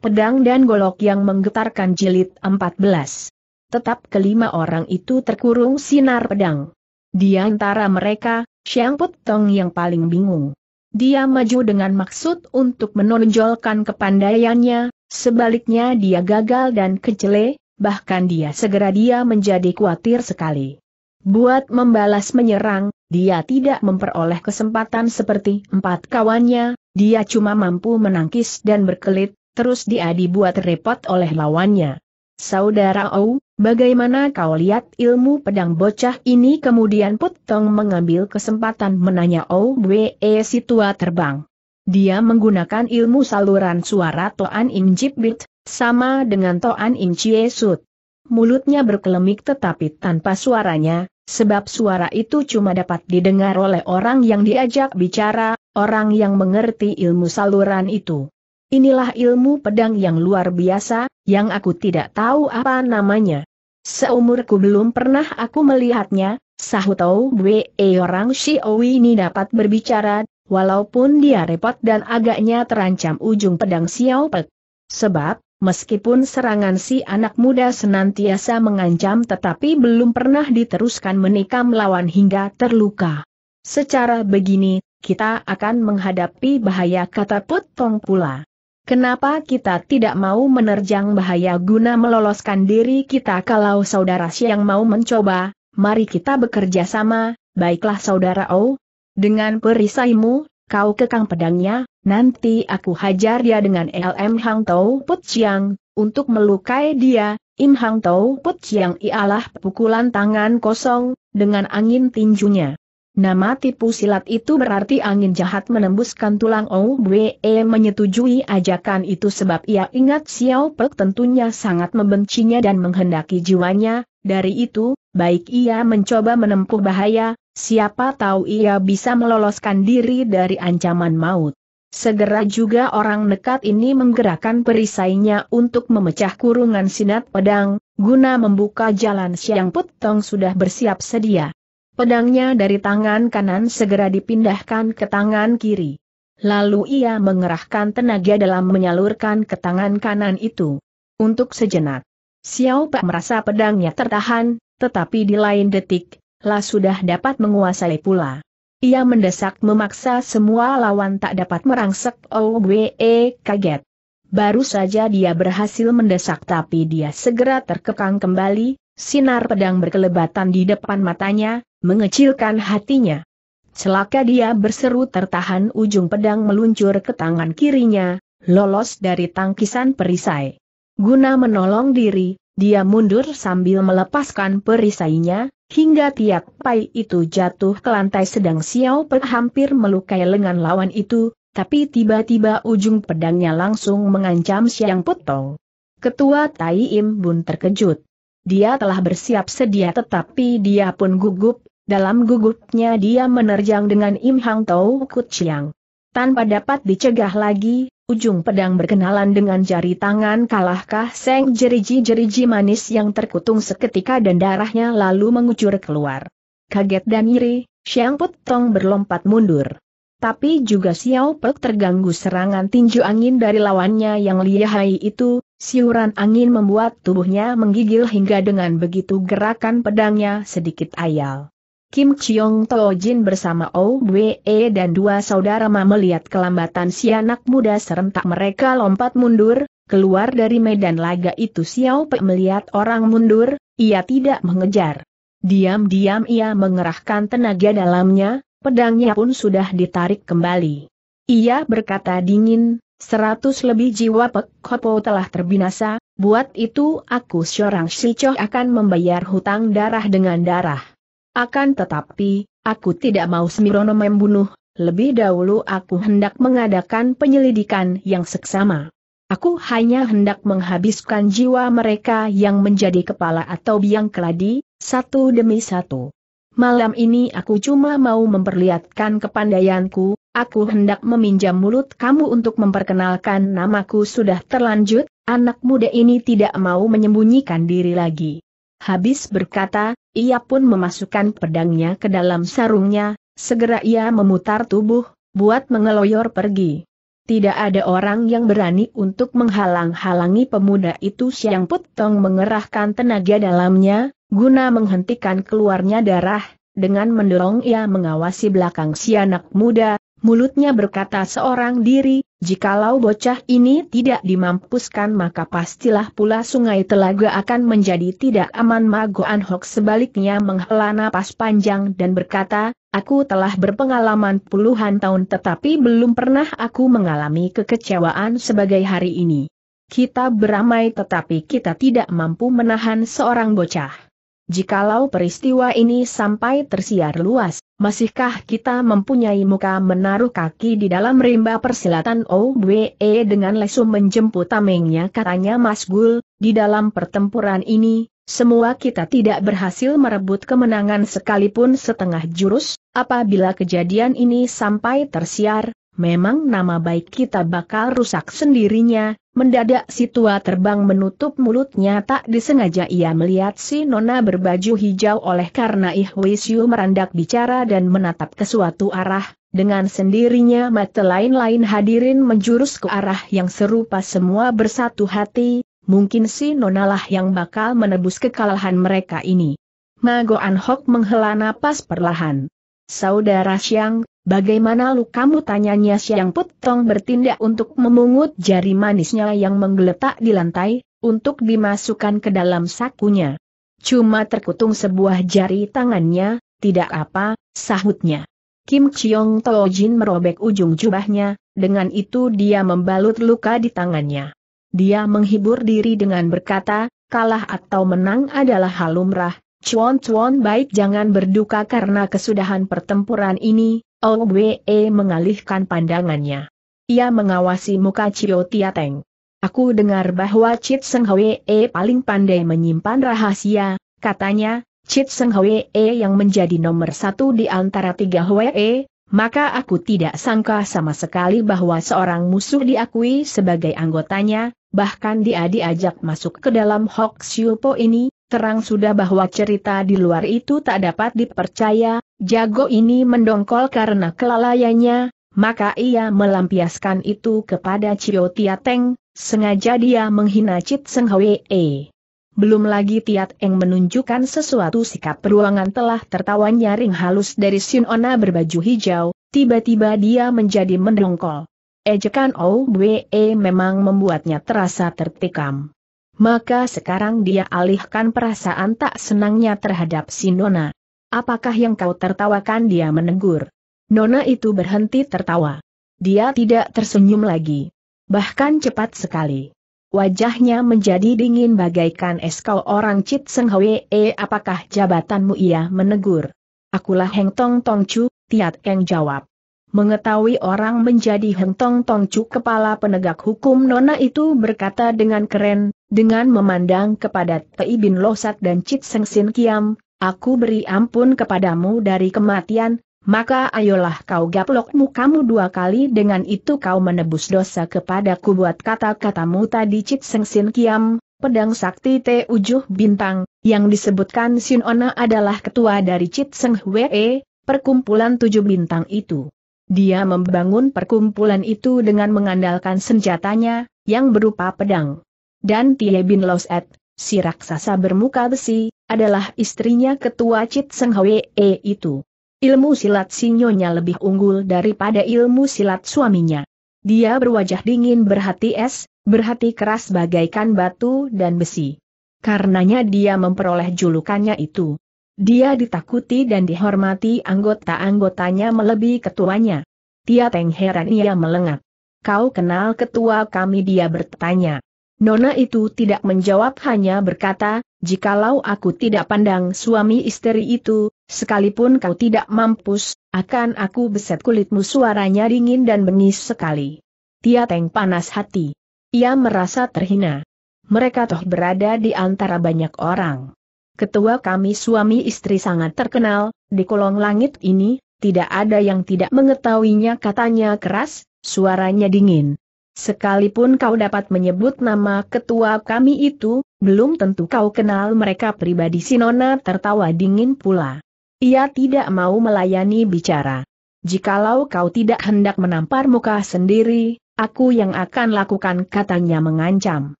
pedang dan golok yang menggetarkan jilid 14. Tetap kelima orang itu terkurung sinar pedang. Di antara mereka, Xiang Putong yang paling bingung. Dia maju dengan maksud untuk menonjolkan kepandaiannya, sebaliknya dia gagal dan kejele, bahkan dia segera dia menjadi khawatir sekali. Buat membalas menyerang, dia tidak memperoleh kesempatan seperti empat kawannya, dia cuma mampu menangkis dan berkelit, terus dia dibuat repot oleh lawannya. Saudara Ou, bagaimana kau lihat ilmu pedang bocah ini? Kemudian putong mengambil kesempatan menanya Ou Bwe si tua terbang. Dia menggunakan ilmu saluran suara Toan Im Jibbit, sama dengan Toan Im Chie Sut. Mulutnya berkelemik tetapi tanpa suaranya, sebab suara itu cuma dapat didengar oleh orang yang diajak bicara, orang yang mengerti ilmu saluran itu. Inilah ilmu pedang yang luar biasa, yang aku tidak tahu apa namanya. Seumurku belum pernah aku melihatnya, sahutau e orang Shiowi ini dapat berbicara, walaupun dia repot dan agaknya terancam ujung pedang Xiao Pek. Sebab, meskipun serangan si anak muda senantiasa mengancam tetapi belum pernah diteruskan menikam lawan hingga terluka. Secara begini, kita akan menghadapi bahaya kata Putong pula. Kenapa kita tidak mau menerjang bahaya guna meloloskan diri kita kalau saudara siang mau mencoba, mari kita bekerja sama, baiklah saudara O. Dengan perisaimu, kau kekang pedangnya, nanti aku hajar dia dengan LM Hang Tau Put Chiang, untuk melukai dia, Im Hang Tau Put Chiang ialah pukulan tangan kosong, dengan angin tinjunya. Nama tipu silat itu berarti angin jahat menembuskan tulang Owe e menyetujui ajakan itu sebab ia ingat Xiao Pek tentunya sangat membencinya dan menghendaki jiwanya, dari itu, baik ia mencoba menempuh bahaya, siapa tahu ia bisa meloloskan diri dari ancaman maut. Segera juga orang nekat ini menggerakkan perisainya untuk memecah kurungan sinat pedang, guna membuka jalan Siang Putong sudah bersiap sedia. Pedangnya dari tangan kanan segera dipindahkan ke tangan kiri. Lalu ia mengerahkan tenaga dalam menyalurkan ke tangan kanan itu. Untuk sejenak, Xiao Pak merasa pedangnya tertahan, tetapi di lain detik, lah sudah dapat menguasai pula. Ia mendesak memaksa semua lawan tak dapat merangsek Owe kaget. Baru saja dia berhasil mendesak tapi dia segera terkekang kembali, sinar pedang berkelebatan di depan matanya, mengecilkan hatinya. Celaka dia berseru tertahan ujung pedang meluncur ke tangan kirinya, lolos dari tangkisan perisai. Guna menolong diri, dia mundur sambil melepaskan perisainya, hingga tiak pai itu jatuh ke lantai sedang siau perhampir hampir melukai lengan lawan itu, tapi tiba-tiba ujung pedangnya langsung mengancam siang Putong. Ketua Tai Im Bun terkejut. Dia telah bersiap sedia tetapi dia pun gugup dalam gugupnya dia menerjang dengan Im Hang Tau Kut Chiang. Tanpa dapat dicegah lagi, ujung pedang berkenalan dengan jari tangan kalahkah seng jeriji-jeriji manis yang terkutung seketika dan darahnya lalu mengucur keluar. Kaget dan iri, Xiang Put Tong berlompat mundur. Tapi juga Xiao Pek terganggu serangan tinju angin dari lawannya yang lihai itu, siuran angin membuat tubuhnya menggigil hingga dengan begitu gerakan pedangnya sedikit ayal. Kim Chiong Tojin Jin bersama Ou Wee e dan dua saudara Ma melihat kelambatan si anak muda serentak mereka lompat mundur, keluar dari medan laga itu Xiao Pe melihat orang mundur, ia tidak mengejar. Diam-diam ia mengerahkan tenaga dalamnya, pedangnya pun sudah ditarik kembali. Ia berkata dingin, seratus lebih jiwa Pek Kopo telah terbinasa, buat itu aku seorang Shichoh akan membayar hutang darah dengan darah. Akan tetapi, aku tidak mau Semirono membunuh, lebih dahulu aku hendak mengadakan penyelidikan yang seksama. Aku hanya hendak menghabiskan jiwa mereka yang menjadi kepala atau biang keladi, satu demi satu. Malam ini aku cuma mau memperlihatkan kepandaianku, aku hendak meminjam mulut kamu untuk memperkenalkan namaku sudah terlanjut, anak muda ini tidak mau menyembunyikan diri lagi. Habis berkata, ia pun memasukkan pedangnya ke dalam sarungnya, segera ia memutar tubuh, buat mengeloyor pergi. Tidak ada orang yang berani untuk menghalang-halangi pemuda itu Siang Putong mengerahkan tenaga dalamnya, guna menghentikan keluarnya darah, dengan mendorong ia mengawasi belakang si anak muda, Mulutnya berkata seorang diri, jikalau bocah ini tidak dimampuskan maka pastilah pula sungai telaga akan menjadi tidak aman Mago Anhok sebaliknya menghela napas panjang dan berkata, aku telah berpengalaman puluhan tahun tetapi belum pernah aku mengalami kekecewaan sebagai hari ini. Kita beramai tetapi kita tidak mampu menahan seorang bocah. Jikalau peristiwa ini sampai tersiar luas, masihkah kita mempunyai muka menaruh kaki di dalam rimba persilatan OBE dengan lesu menjemput tamengnya katanya Mas Gul, di dalam pertempuran ini, semua kita tidak berhasil merebut kemenangan sekalipun setengah jurus, apabila kejadian ini sampai tersiar, memang nama baik kita bakal rusak sendirinya, mendadak si tua terbang menutup mulutnya tak disengaja ia melihat si nona berbaju hijau oleh karena Ihwisiu merandak bicara dan menatap ke suatu arah, dengan sendirinya mata lain-lain hadirin menjurus ke arah yang serupa semua bersatu hati, mungkin si Nona lah yang bakal menebus kekalahan mereka ini. Mago Anhok menghela napas perlahan. Saudara Siang, Bagaimana kamu tanyanya Siang Putong bertindak untuk memungut jari manisnya yang menggeletak di lantai, untuk dimasukkan ke dalam sakunya. Cuma terkutung sebuah jari tangannya, tidak apa, sahutnya. Kim Chiong Jin merobek ujung jubahnya, dengan itu dia membalut luka di tangannya. Dia menghibur diri dengan berkata, kalah atau menang adalah halumrah, Cuan-cuan baik jangan berduka karena kesudahan pertempuran ini, Olwe mengalihkan pandangannya. Ia mengawasi muka Cio Teng. Aku dengar bahwa Chit Seng Hwe paling pandai menyimpan rahasia, katanya, Chit Seng Hwe yang menjadi nomor satu di antara tiga Hwe, maka aku tidak sangka sama sekali bahwa seorang musuh diakui sebagai anggotanya, bahkan dia diajak masuk ke dalam Hok Siupo ini, Terang sudah bahwa cerita di luar itu tak dapat dipercaya, jago ini mendongkol karena kelalaiannya, maka ia melampiaskan itu kepada Cio Teng, sengaja dia menghina Cit Seng Hwee. Belum lagi Tiat Eng menunjukkan sesuatu sikap peruangan telah tertawa nyaring halus dari Ona berbaju hijau, tiba-tiba dia menjadi mendongkol. Ejekan Owe memang membuatnya terasa tertikam maka sekarang dia alihkan perasaan tak senangnya terhadap si Nona. Apakah yang kau tertawakan dia menegur? Nona itu berhenti tertawa. Dia tidak tersenyum lagi. Bahkan cepat sekali. Wajahnya menjadi dingin bagaikan es kau orang Cit Seng Hwe, eh, apakah jabatanmu ia menegur? Akulah Heng Tong Tong Chu, Tiat Eng jawab. Mengetahui orang menjadi Heng Tong Tong Chu kepala penegak hukum Nona itu berkata dengan keren, dengan memandang kepada Tei Bin Losat dan Cit Seng Sin Kiam, aku beri ampun kepadamu dari kematian, maka ayolah kau gaplok mukamu dua kali dengan itu kau menebus dosa kepadaku buat kata-katamu tadi Cit Seng Sin Kiam, pedang sakti Te Ujuh Bintang, yang disebutkan Sin Ona adalah ketua dari Cit Seng Hwee, perkumpulan tujuh bintang itu. Dia membangun perkumpulan itu dengan mengandalkan senjatanya, yang berupa pedang dan Tie Bin Loset, si raksasa bermuka besi, adalah istrinya ketua Cit Seng Hwee itu. Ilmu silat sinyonya lebih unggul daripada ilmu silat suaminya. Dia berwajah dingin berhati es, berhati keras bagaikan batu dan besi. Karenanya dia memperoleh julukannya itu. Dia ditakuti dan dihormati anggota-anggotanya melebihi ketuanya. Tia Teng heran ia melengak. Kau kenal ketua kami dia bertanya. Nona itu tidak menjawab hanya berkata, jikalau aku tidak pandang suami istri itu, sekalipun kau tidak mampus, akan aku beset kulitmu suaranya dingin dan bengis sekali. Tia Teng panas hati. Ia merasa terhina. Mereka toh berada di antara banyak orang. Ketua kami suami istri sangat terkenal, di kolong langit ini, tidak ada yang tidak mengetahuinya katanya keras, suaranya dingin, Sekalipun kau dapat menyebut nama ketua kami itu, belum tentu kau kenal mereka pribadi Sinona tertawa dingin pula. Ia tidak mau melayani bicara. Jikalau kau tidak hendak menampar muka sendiri, aku yang akan lakukan katanya mengancam.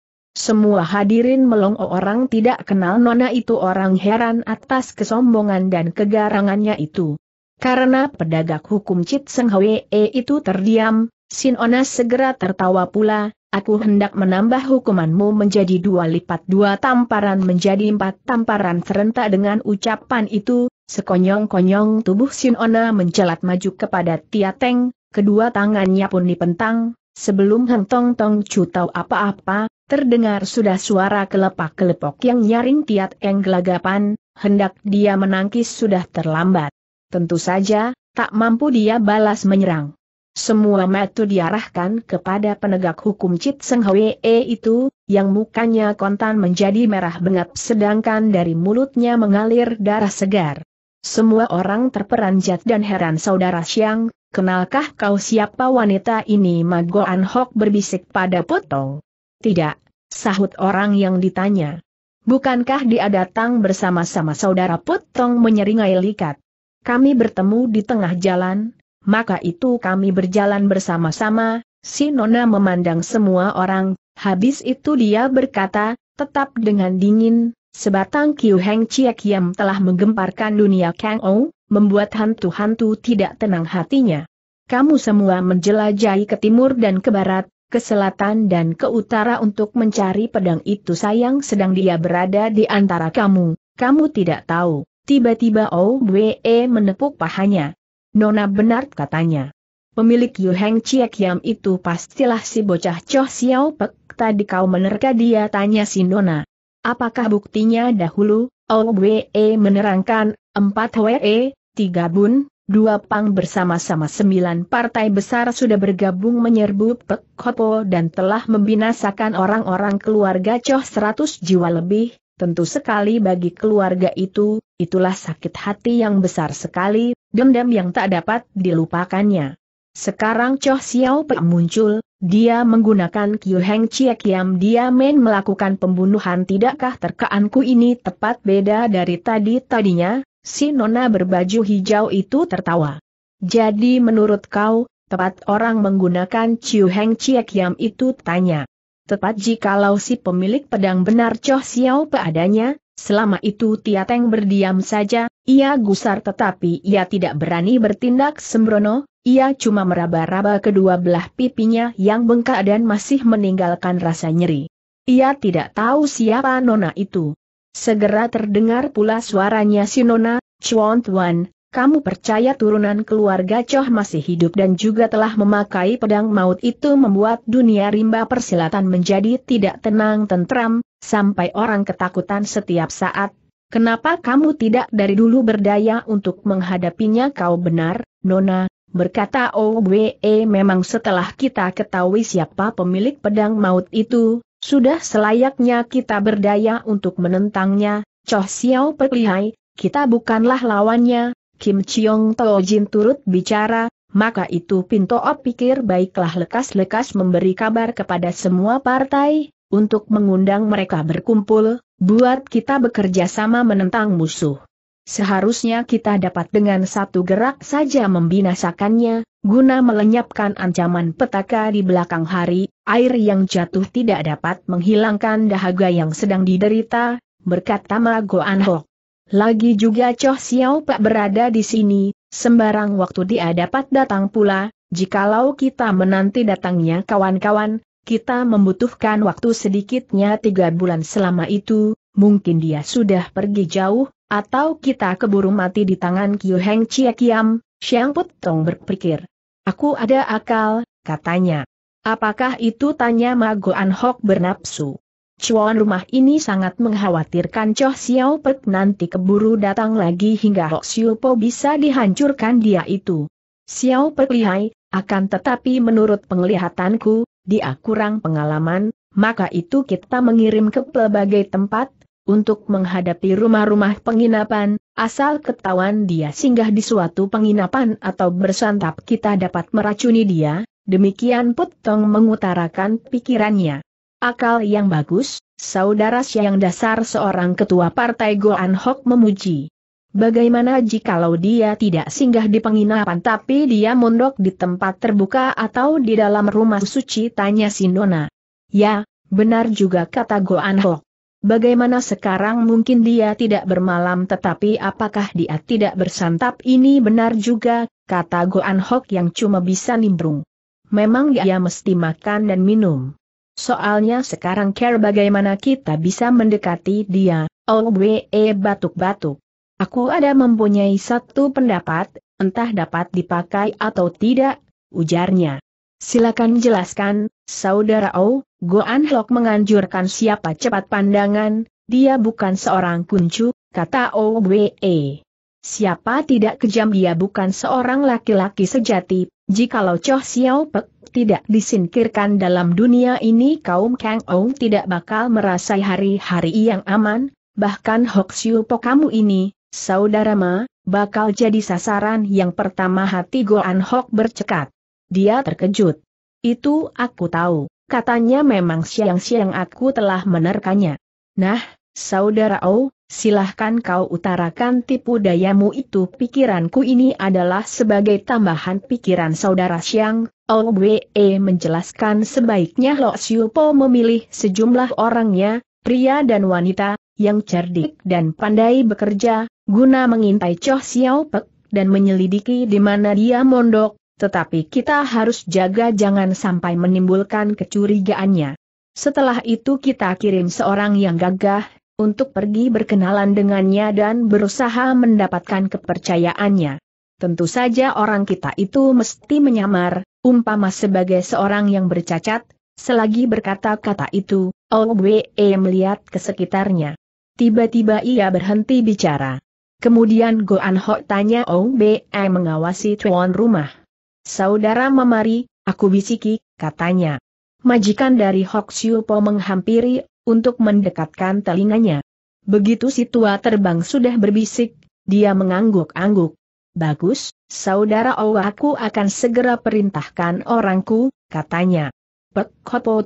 Semua hadirin melongo orang tidak kenal Nona itu orang heran atas kesombongan dan kegarangannya itu. Karena pedagang hukum Cit Seng Hwee itu terdiam, Sin Onas segera tertawa pula, aku hendak menambah hukumanmu menjadi dua lipat dua tamparan menjadi empat tamparan serentak dengan ucapan itu, sekonyong-konyong tubuh Sin Ona mencelat maju kepada Tia Teng, kedua tangannya pun dipentang, sebelum Heng Tong Tong Chu tahu apa-apa, terdengar sudah suara kelepak-kelepok yang nyaring Tia Teng gelagapan, hendak dia menangkis sudah terlambat. Tentu saja, tak mampu dia balas menyerang. Semua metu diarahkan kepada penegak hukum Cit Seng Hwee itu, yang mukanya kontan menjadi merah bengap sedangkan dari mulutnya mengalir darah segar. Semua orang terperanjat dan heran saudara Siang, kenalkah kau siapa wanita ini Mago An Hok berbisik pada Potong. Tidak, sahut orang yang ditanya. Bukankah dia datang bersama-sama saudara Putong menyeringai likat. Kami bertemu di tengah jalan, maka itu kami berjalan bersama-sama, si Nona memandang semua orang, habis itu dia berkata, tetap dengan dingin, sebatang Kiu Heng Chiek Yam telah menggemparkan dunia Kang Ou, membuat hantu-hantu tidak tenang hatinya. Kamu semua menjelajahi ke timur dan ke barat, ke selatan dan ke utara untuk mencari pedang itu sayang sedang dia berada di antara kamu, kamu tidak tahu. Tiba-tiba Ou Wei menepuk pahanya. Nona benar katanya. Pemilik Yu Heng Chiek Yam itu pastilah si bocah Choh Xiao Pek, tadi kau menerka dia tanya si Nona. Apakah buktinya dahulu, Owe menerangkan, Empat WE, tiga Bun, dua Pang bersama-sama sembilan partai besar sudah bergabung menyerbu Pek Kopo dan telah membinasakan orang-orang keluarga Choh 100 jiwa lebih, tentu sekali bagi keluarga itu, itulah sakit hati yang besar sekali, dendam yang tak dapat dilupakannya. Sekarang Choh Xiao Pe muncul, dia menggunakan Qiu Heng Chie Kiam dia main melakukan pembunuhan tidakkah terkaanku ini tepat beda dari tadi-tadinya, si nona berbaju hijau itu tertawa. Jadi menurut kau, tepat orang menggunakan Qiu Heng Chie Kiam itu tanya. Tepat jikalau si pemilik pedang benar Choh Xiao Pe adanya, Selama itu Teng berdiam saja, ia gusar tetapi ia tidak berani bertindak sembrono, ia cuma meraba-raba kedua belah pipinya yang bengkak dan masih meninggalkan rasa nyeri. Ia tidak tahu siapa Nona itu. Segera terdengar pula suaranya si Nona, Chuan Tuan, kamu percaya turunan keluarga Choh masih hidup dan juga telah memakai pedang maut itu membuat dunia rimba persilatan menjadi tidak tenang tentram, sampai orang ketakutan setiap saat. Kenapa kamu tidak dari dulu berdaya untuk menghadapinya kau benar, Nona, berkata Owe oh memang setelah kita ketahui siapa pemilik pedang maut itu, sudah selayaknya kita berdaya untuk menentangnya, Choh Xiao Perlihai, kita bukanlah lawannya, Kim Chiong Teo Jin turut bicara, maka itu Pinto pikir baiklah lekas-lekas memberi kabar kepada semua partai, untuk mengundang mereka berkumpul, buat kita bekerja sama menentang musuh. Seharusnya kita dapat dengan satu gerak saja membinasakannya, guna melenyapkan ancaman petaka di belakang hari, air yang jatuh tidak dapat menghilangkan dahaga yang sedang diderita, berkata Ma Goan Hok. Lagi juga Choh Xiao Pak berada di sini, sembarang waktu dia dapat datang pula, jikalau kita menanti datangnya kawan-kawan, kita membutuhkan waktu sedikitnya tiga bulan selama itu, mungkin dia sudah pergi jauh, atau kita keburu mati di tangan Kiu Heng Chia Kiam, Xiang Put Tong berpikir. Aku ada akal, katanya. Apakah itu tanya Magoan Hok bernapsu? Cuan rumah ini sangat mengkhawatirkan Choh Xiao Pek nanti keburu datang lagi hingga Hok Siu Po bisa dihancurkan dia itu. Xiao Pek lihai, akan tetapi menurut penglihatanku, dia kurang pengalaman, maka itu kita mengirim ke pelbagai tempat, untuk menghadapi rumah-rumah penginapan, asal ketahuan dia singgah di suatu penginapan atau bersantap kita dapat meracuni dia, demikian Putong mengutarakan pikirannya. Akal yang bagus, saudara yang dasar seorang ketua partai Goan Hok memuji. Bagaimana jikalau dia tidak singgah di penginapan tapi dia mondok di tempat terbuka atau di dalam rumah suci tanya Sinona. Ya, benar juga kata Goan Hok. Bagaimana sekarang mungkin dia tidak bermalam tetapi apakah dia tidak bersantap ini benar juga, kata Goan Hok yang cuma bisa nimbrung. Memang dia ya, mesti makan dan minum. Soalnya sekarang care bagaimana kita bisa mendekati dia, Owe oh, eh, batuk-batuk. Aku ada mempunyai satu pendapat, entah dapat dipakai atau tidak, ujarnya. Silakan jelaskan, Saudara O, oh, Goan Lok menganjurkan siapa cepat pandangan, dia bukan seorang kuncu, kata Owe. Oh, eh. Siapa tidak kejam dia bukan seorang laki-laki sejati, Jikalau Choh Xiao Pek tidak disingkirkan dalam dunia ini kaum Kang Ou tidak bakal merasai hari-hari yang aman, bahkan Hok Siu Po kamu ini, saudara ma, bakal jadi sasaran yang pertama hati Goan Hok bercekat. Dia terkejut. Itu aku tahu, katanya memang siang-siang aku telah menerkanya. Nah, Saudara O, oh, silahkan kau utarakan tipu dayamu itu pikiranku ini adalah sebagai tambahan pikiran saudara Siang, Owe oh, e, menjelaskan sebaiknya Lo Siupo memilih sejumlah orangnya, pria dan wanita, yang cerdik dan pandai bekerja, guna mengintai Choh Xiao Pek, dan menyelidiki di mana dia mondok, tetapi kita harus jaga jangan sampai menimbulkan kecurigaannya. Setelah itu kita kirim seorang yang gagah untuk pergi berkenalan dengannya dan berusaha mendapatkan kepercayaannya. Tentu saja orang kita itu mesti menyamar, umpama sebagai seorang yang bercacat, selagi berkata-kata itu, Owe melihat ke sekitarnya. Tiba-tiba ia berhenti bicara. Kemudian Goan Ho tanya Owe mengawasi tuan rumah. Saudara memari, aku bisiki, katanya. Majikan dari Hok Siu Po menghampiri untuk mendekatkan telinganya. Begitu si tua terbang sudah berbisik, dia mengangguk-angguk. Bagus, saudara Owa aku akan segera perintahkan orangku, katanya. Pek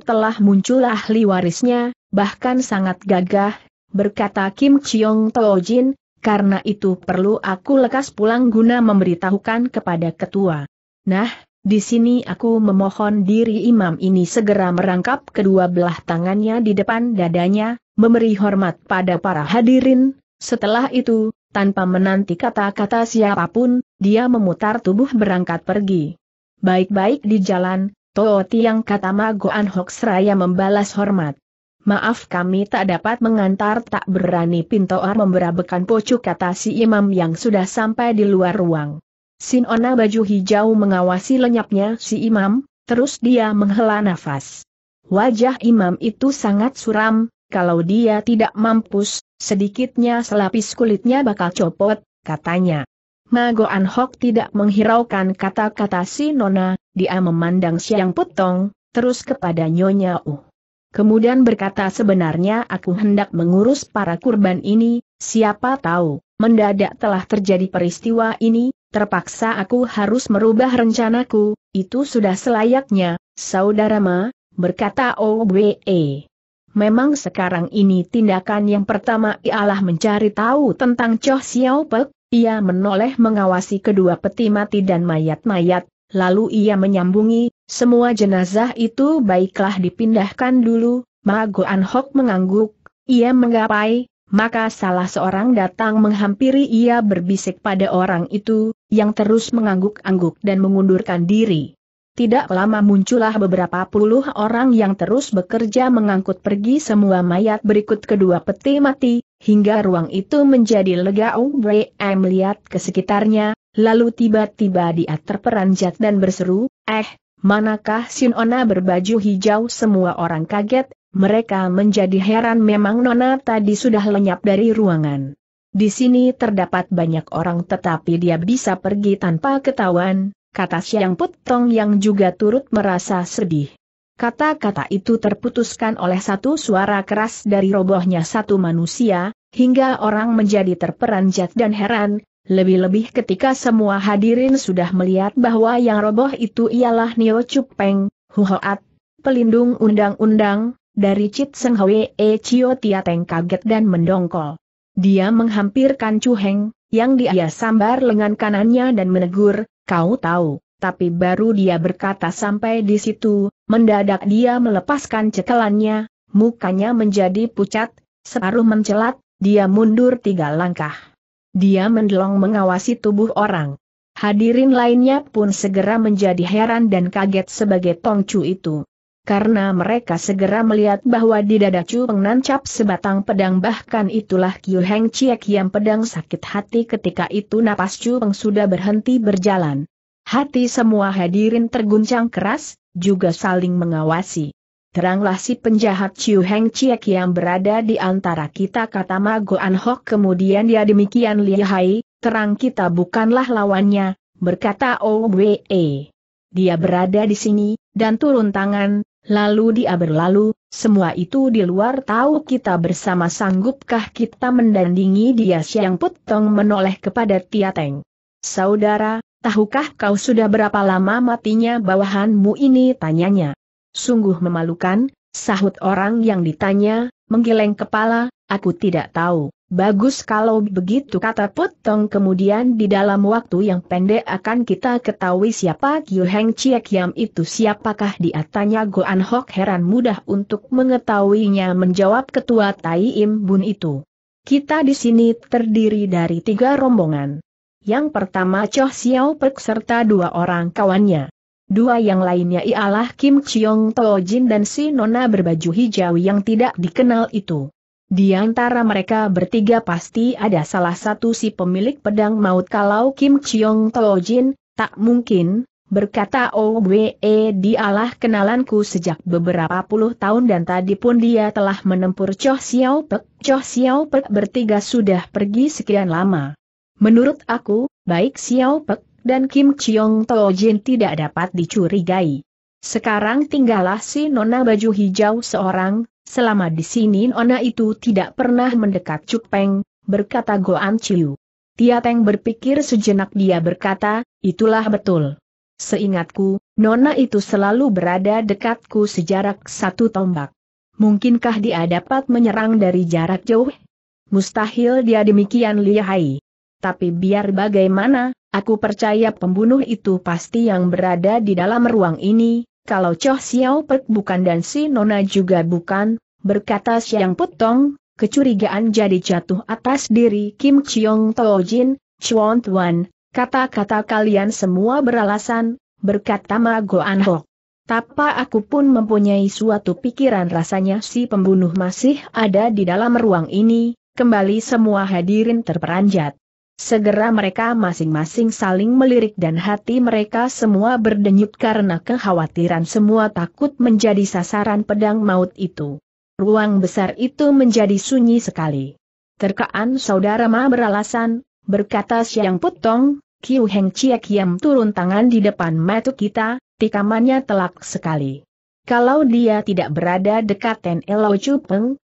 telah muncul ahli warisnya, bahkan sangat gagah, berkata Kim Chiong Tojin, karena itu perlu aku lekas pulang guna memberitahukan kepada ketua. Nah, di sini aku memohon diri imam ini segera merangkap kedua belah tangannya di depan dadanya, memberi hormat pada para hadirin. Setelah itu, tanpa menanti kata-kata siapapun, dia memutar tubuh berangkat pergi. Baik-baik di jalan, Toh Tiang Katama Goan Hoksraya membalas hormat. Maaf kami tak dapat mengantar tak berani Pintoar memberabekan pocu kata si imam yang sudah sampai di luar ruang. Sinona baju hijau mengawasi lenyapnya si imam, terus dia menghela nafas. Wajah imam itu sangat suram, kalau dia tidak mampus, sedikitnya selapis kulitnya bakal copot, katanya. Mago Anhok tidak menghiraukan kata-kata si Nona, dia memandang Siang Putong, terus kepada Nyonya U. Kemudian berkata sebenarnya aku hendak mengurus para kurban ini, siapa tahu, mendadak telah terjadi peristiwa ini, terpaksa aku harus merubah rencanaku, itu sudah selayaknya, saudara ma, berkata OBE. Memang sekarang ini tindakan yang pertama ialah mencari tahu tentang Choh Xiao Pek, ia menoleh mengawasi kedua peti mati dan mayat-mayat, lalu ia menyambungi, semua jenazah itu baiklah dipindahkan dulu, Ma Goan Hok mengangguk, ia menggapai, maka salah seorang datang menghampiri ia berbisik pada orang itu, yang terus mengangguk-angguk dan mengundurkan diri. Tidak lama muncullah beberapa puluh orang yang terus bekerja mengangkut pergi semua mayat berikut kedua peti mati, hingga ruang itu menjadi lega Umbre melihat ke sekitarnya, lalu tiba-tiba dia terperanjat dan berseru, eh, manakah Sinona berbaju hijau semua orang kaget, mereka menjadi heran memang Nona tadi sudah lenyap dari ruangan. Di sini terdapat banyak orang tetapi dia bisa pergi tanpa ketahuan, kata Siang Putong yang juga turut merasa sedih. Kata-kata itu terputuskan oleh satu suara keras dari robohnya satu manusia, hingga orang menjadi terperanjat dan heran, lebih-lebih ketika semua hadirin sudah melihat bahwa yang roboh itu ialah Nio Cupeng, Huhoat, pelindung undang-undang, dari Chit Seng Hwe E Tia Teng kaget dan mendongkol. Dia menghampirkan Chu Heng, yang dia sambar lengan kanannya dan menegur, kau tahu, tapi baru dia berkata sampai di situ, mendadak dia melepaskan cekelannya, mukanya menjadi pucat, separuh mencelat, dia mundur tiga langkah. Dia mendelong mengawasi tubuh orang. Hadirin lainnya pun segera menjadi heran dan kaget sebagai Tongcu itu karena mereka segera melihat bahwa di dada Chu Peng nancap sebatang pedang bahkan itulah Qiu Heng Ciek yang pedang sakit hati ketika itu napas Chu Peng sudah berhenti berjalan. Hati semua hadirin terguncang keras, juga saling mengawasi. Teranglah si penjahat Qiu Heng Ciek yang berada di antara kita kata Ma Goan Hok kemudian dia demikian lihai, terang kita bukanlah lawannya, berkata Owe. Dia berada di sini, dan turun tangan, Lalu dia berlalu, semua itu di luar tahu kita bersama sanggupkah kita mendandingi dia Siang Putong menoleh kepada Tiateng. Saudara, tahukah kau sudah berapa lama matinya bawahanmu ini tanyanya. Sungguh memalukan, sahut orang yang ditanya, menggeleng kepala, aku tidak tahu. Bagus kalau begitu kata putong. kemudian di dalam waktu yang pendek akan kita ketahui siapa Kyu Heng Chiek Yam itu siapakah dia tanya Goan Hok heran mudah untuk mengetahuinya menjawab ketua Tai Im Bun itu. Kita di sini terdiri dari tiga rombongan. Yang pertama Choh Xiao Pek serta dua orang kawannya. Dua yang lainnya ialah Kim Chiong Tojin dan si Nona berbaju hijau yang tidak dikenal itu. Di antara mereka bertiga pasti ada salah satu si pemilik pedang maut kalau Kim Chiong Tojin, tak mungkin, berkata Owe oh, dialah kenalanku sejak beberapa puluh tahun dan tadi pun dia telah menempur Choh Xiao Pek. Choh Xiao Pek bertiga sudah pergi sekian lama. Menurut aku, baik Xiao Pek dan Kim Chiong Tojin tidak dapat dicurigai. Sekarang tinggallah si nona baju hijau seorang, Selama di sini Nona itu tidak pernah mendekat Cuk Peng, berkata Goan Chiu. Tiateng berpikir sejenak dia berkata, itulah betul. Seingatku, Nona itu selalu berada dekatku sejarak satu tombak. Mungkinkah dia dapat menyerang dari jarak jauh? Mustahil dia demikian lihai. Tapi biar bagaimana, aku percaya pembunuh itu pasti yang berada di dalam ruang ini, kalau Choh Xiao Pek bukan dan si Nona juga bukan, berkata Siang Putong, kecurigaan jadi jatuh atas diri Kim Chiong Jin, Chuan Tuan, kata-kata kalian semua beralasan, berkata Ma Goan Hok. Tapa aku pun mempunyai suatu pikiran rasanya si pembunuh masih ada di dalam ruang ini, kembali semua hadirin terperanjat. Segera mereka masing-masing saling melirik dan hati mereka semua berdenyut karena kekhawatiran semua takut menjadi sasaran pedang maut itu. Ruang besar itu menjadi sunyi sekali. Terkaan saudara Ma beralasan, berkata Siang Putong, Kiu Heng Cie Kiam turun tangan di depan mata kita, tikamannya telak sekali. Kalau dia tidak berada dekat Ten Elo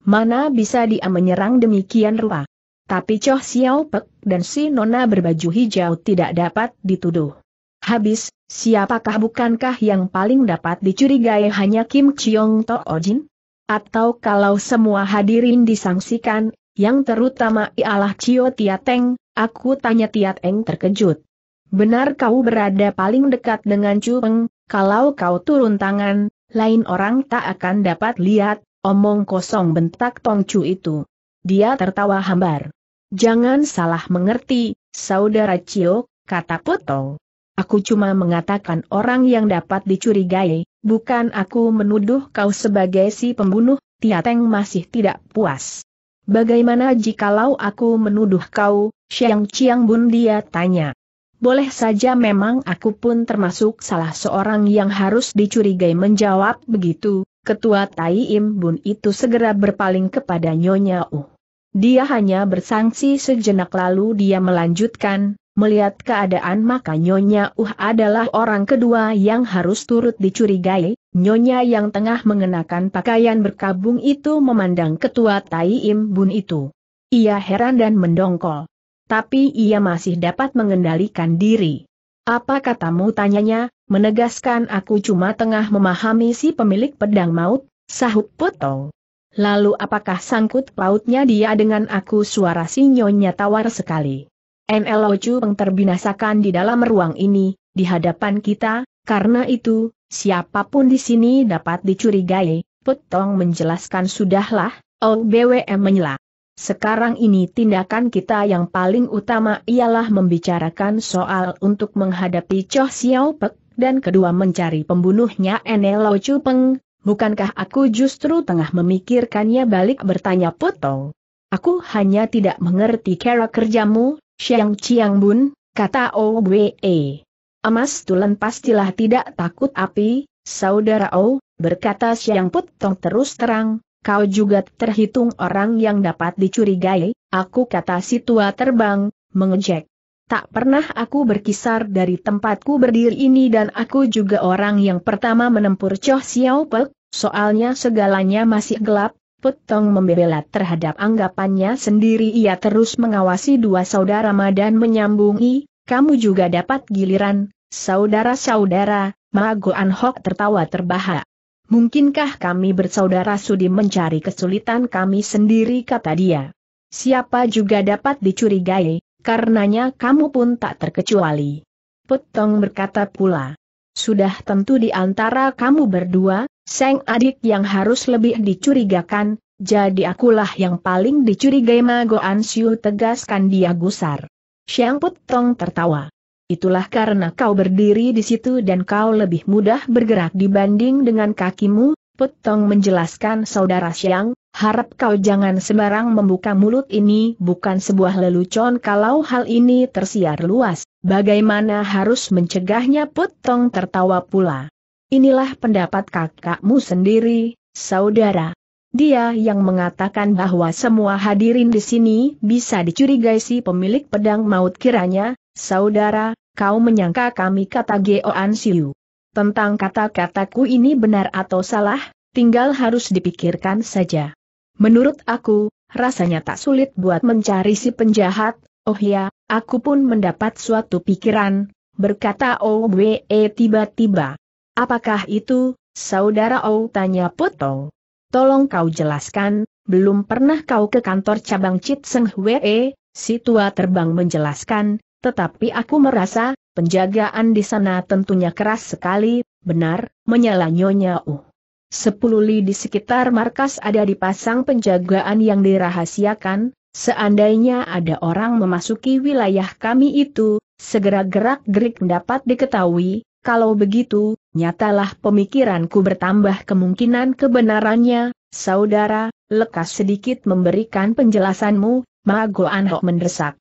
mana bisa dia menyerang demikian rupa? Tapi Choh Xiao Pek dan si Nona berbaju hijau tidak dapat dituduh. Habis, siapakah bukankah yang paling dapat dicurigai hanya Kim Chiong To Ojin? Atau kalau semua hadirin disangsikan, yang terutama ialah Tia Teng, aku tanya Tia Teng terkejut. Benar kau berada paling dekat dengan Chu Peng, kalau kau turun tangan, lain orang tak akan dapat lihat, omong kosong bentak Tong Chu itu. Dia tertawa hambar. Jangan salah mengerti, saudara Cio, kata Poto. Aku cuma mengatakan orang yang dapat dicurigai, bukan aku menuduh kau sebagai si pembunuh, Tiateng masih tidak puas. Bagaimana jikalau aku menuduh kau, Xiang Chiang Bun dia tanya. Boleh saja memang aku pun termasuk salah seorang yang harus dicurigai menjawab begitu, ketua Tai Im Bun itu segera berpaling kepada Nyonya Uh. Dia hanya bersangsi sejenak lalu dia melanjutkan, melihat keadaan maka Nyonya Uh adalah orang kedua yang harus turut dicurigai, Nyonya yang tengah mengenakan pakaian berkabung itu memandang ketua Tai Im Bun itu. Ia heran dan mendongkol. Tapi ia masih dapat mengendalikan diri. Apa katamu tanyanya, menegaskan aku cuma tengah memahami si pemilik pedang maut, sahut potong. Lalu apakah sangkut pautnya dia dengan aku suara sinyonya tawar sekali. NLO Peng terbinasakan di dalam ruang ini, di hadapan kita, karena itu, siapapun di sini dapat dicurigai, Petong menjelaskan sudahlah, OBWM menyela. Sekarang ini tindakan kita yang paling utama ialah membicarakan soal untuk menghadapi Choh Xiao Pek, dan kedua mencari pembunuhnya NLO Peng. Bukankah aku justru tengah memikirkannya balik bertanya Potong? Aku hanya tidak mengerti cara kerjamu, Xiang Chiang Bun, kata Owe. Emas Tulen pastilah tidak takut api, saudara O, berkata Xiang Putong terus terang, kau juga terhitung orang yang dapat dicurigai, aku kata si tua terbang, mengejek. Tak pernah aku berkisar dari tempatku berdiri ini dan aku juga orang yang pertama menempur Choh Xiao Pek, Soalnya segalanya masih gelap, Petong membela terhadap anggapannya sendiri ia terus mengawasi dua saudara Madan dan menyambungi, kamu juga dapat giliran, saudara-saudara, Ma Goan tertawa terbahak. Mungkinkah kami bersaudara sudi mencari kesulitan kami sendiri kata dia. Siapa juga dapat dicurigai, karenanya kamu pun tak terkecuali. Petong berkata pula, sudah tentu di antara kamu berdua, Seng adik yang harus lebih dicurigakan, jadi akulah yang paling dicurigai Mago Siu tegaskan dia gusar. Siang Putong tertawa. Itulah karena kau berdiri di situ dan kau lebih mudah bergerak dibanding dengan kakimu, Putong menjelaskan saudara Siang, harap kau jangan sembarang membuka mulut ini bukan sebuah lelucon kalau hal ini tersiar luas, bagaimana harus mencegahnya Putong tertawa pula. Inilah pendapat kakakmu sendiri, saudara. Dia yang mengatakan bahwa semua hadirin di sini bisa dicurigai si pemilik pedang maut kiranya, saudara, kau menyangka kami kata Geoan Ansiu. Tentang kata-kataku ini benar atau salah, tinggal harus dipikirkan saja. Menurut aku, rasanya tak sulit buat mencari si penjahat, oh ya, aku pun mendapat suatu pikiran, berkata Owe tiba-tiba. Apakah itu, saudara Ou tanya Putong. Tolong kau jelaskan, belum pernah kau ke kantor cabang Chit Seng Hwe, si tua terbang menjelaskan, tetapi aku merasa, penjagaan di sana tentunya keras sekali, benar, menyala Nyonya U. Sepuluh li di sekitar markas ada dipasang penjagaan yang dirahasiakan, seandainya ada orang memasuki wilayah kami itu, segera gerak-gerik dapat diketahui, kalau begitu, nyatalah pemikiranku bertambah kemungkinan kebenarannya, saudara, lekas sedikit memberikan penjelasanmu, Mago Anhok mendesak.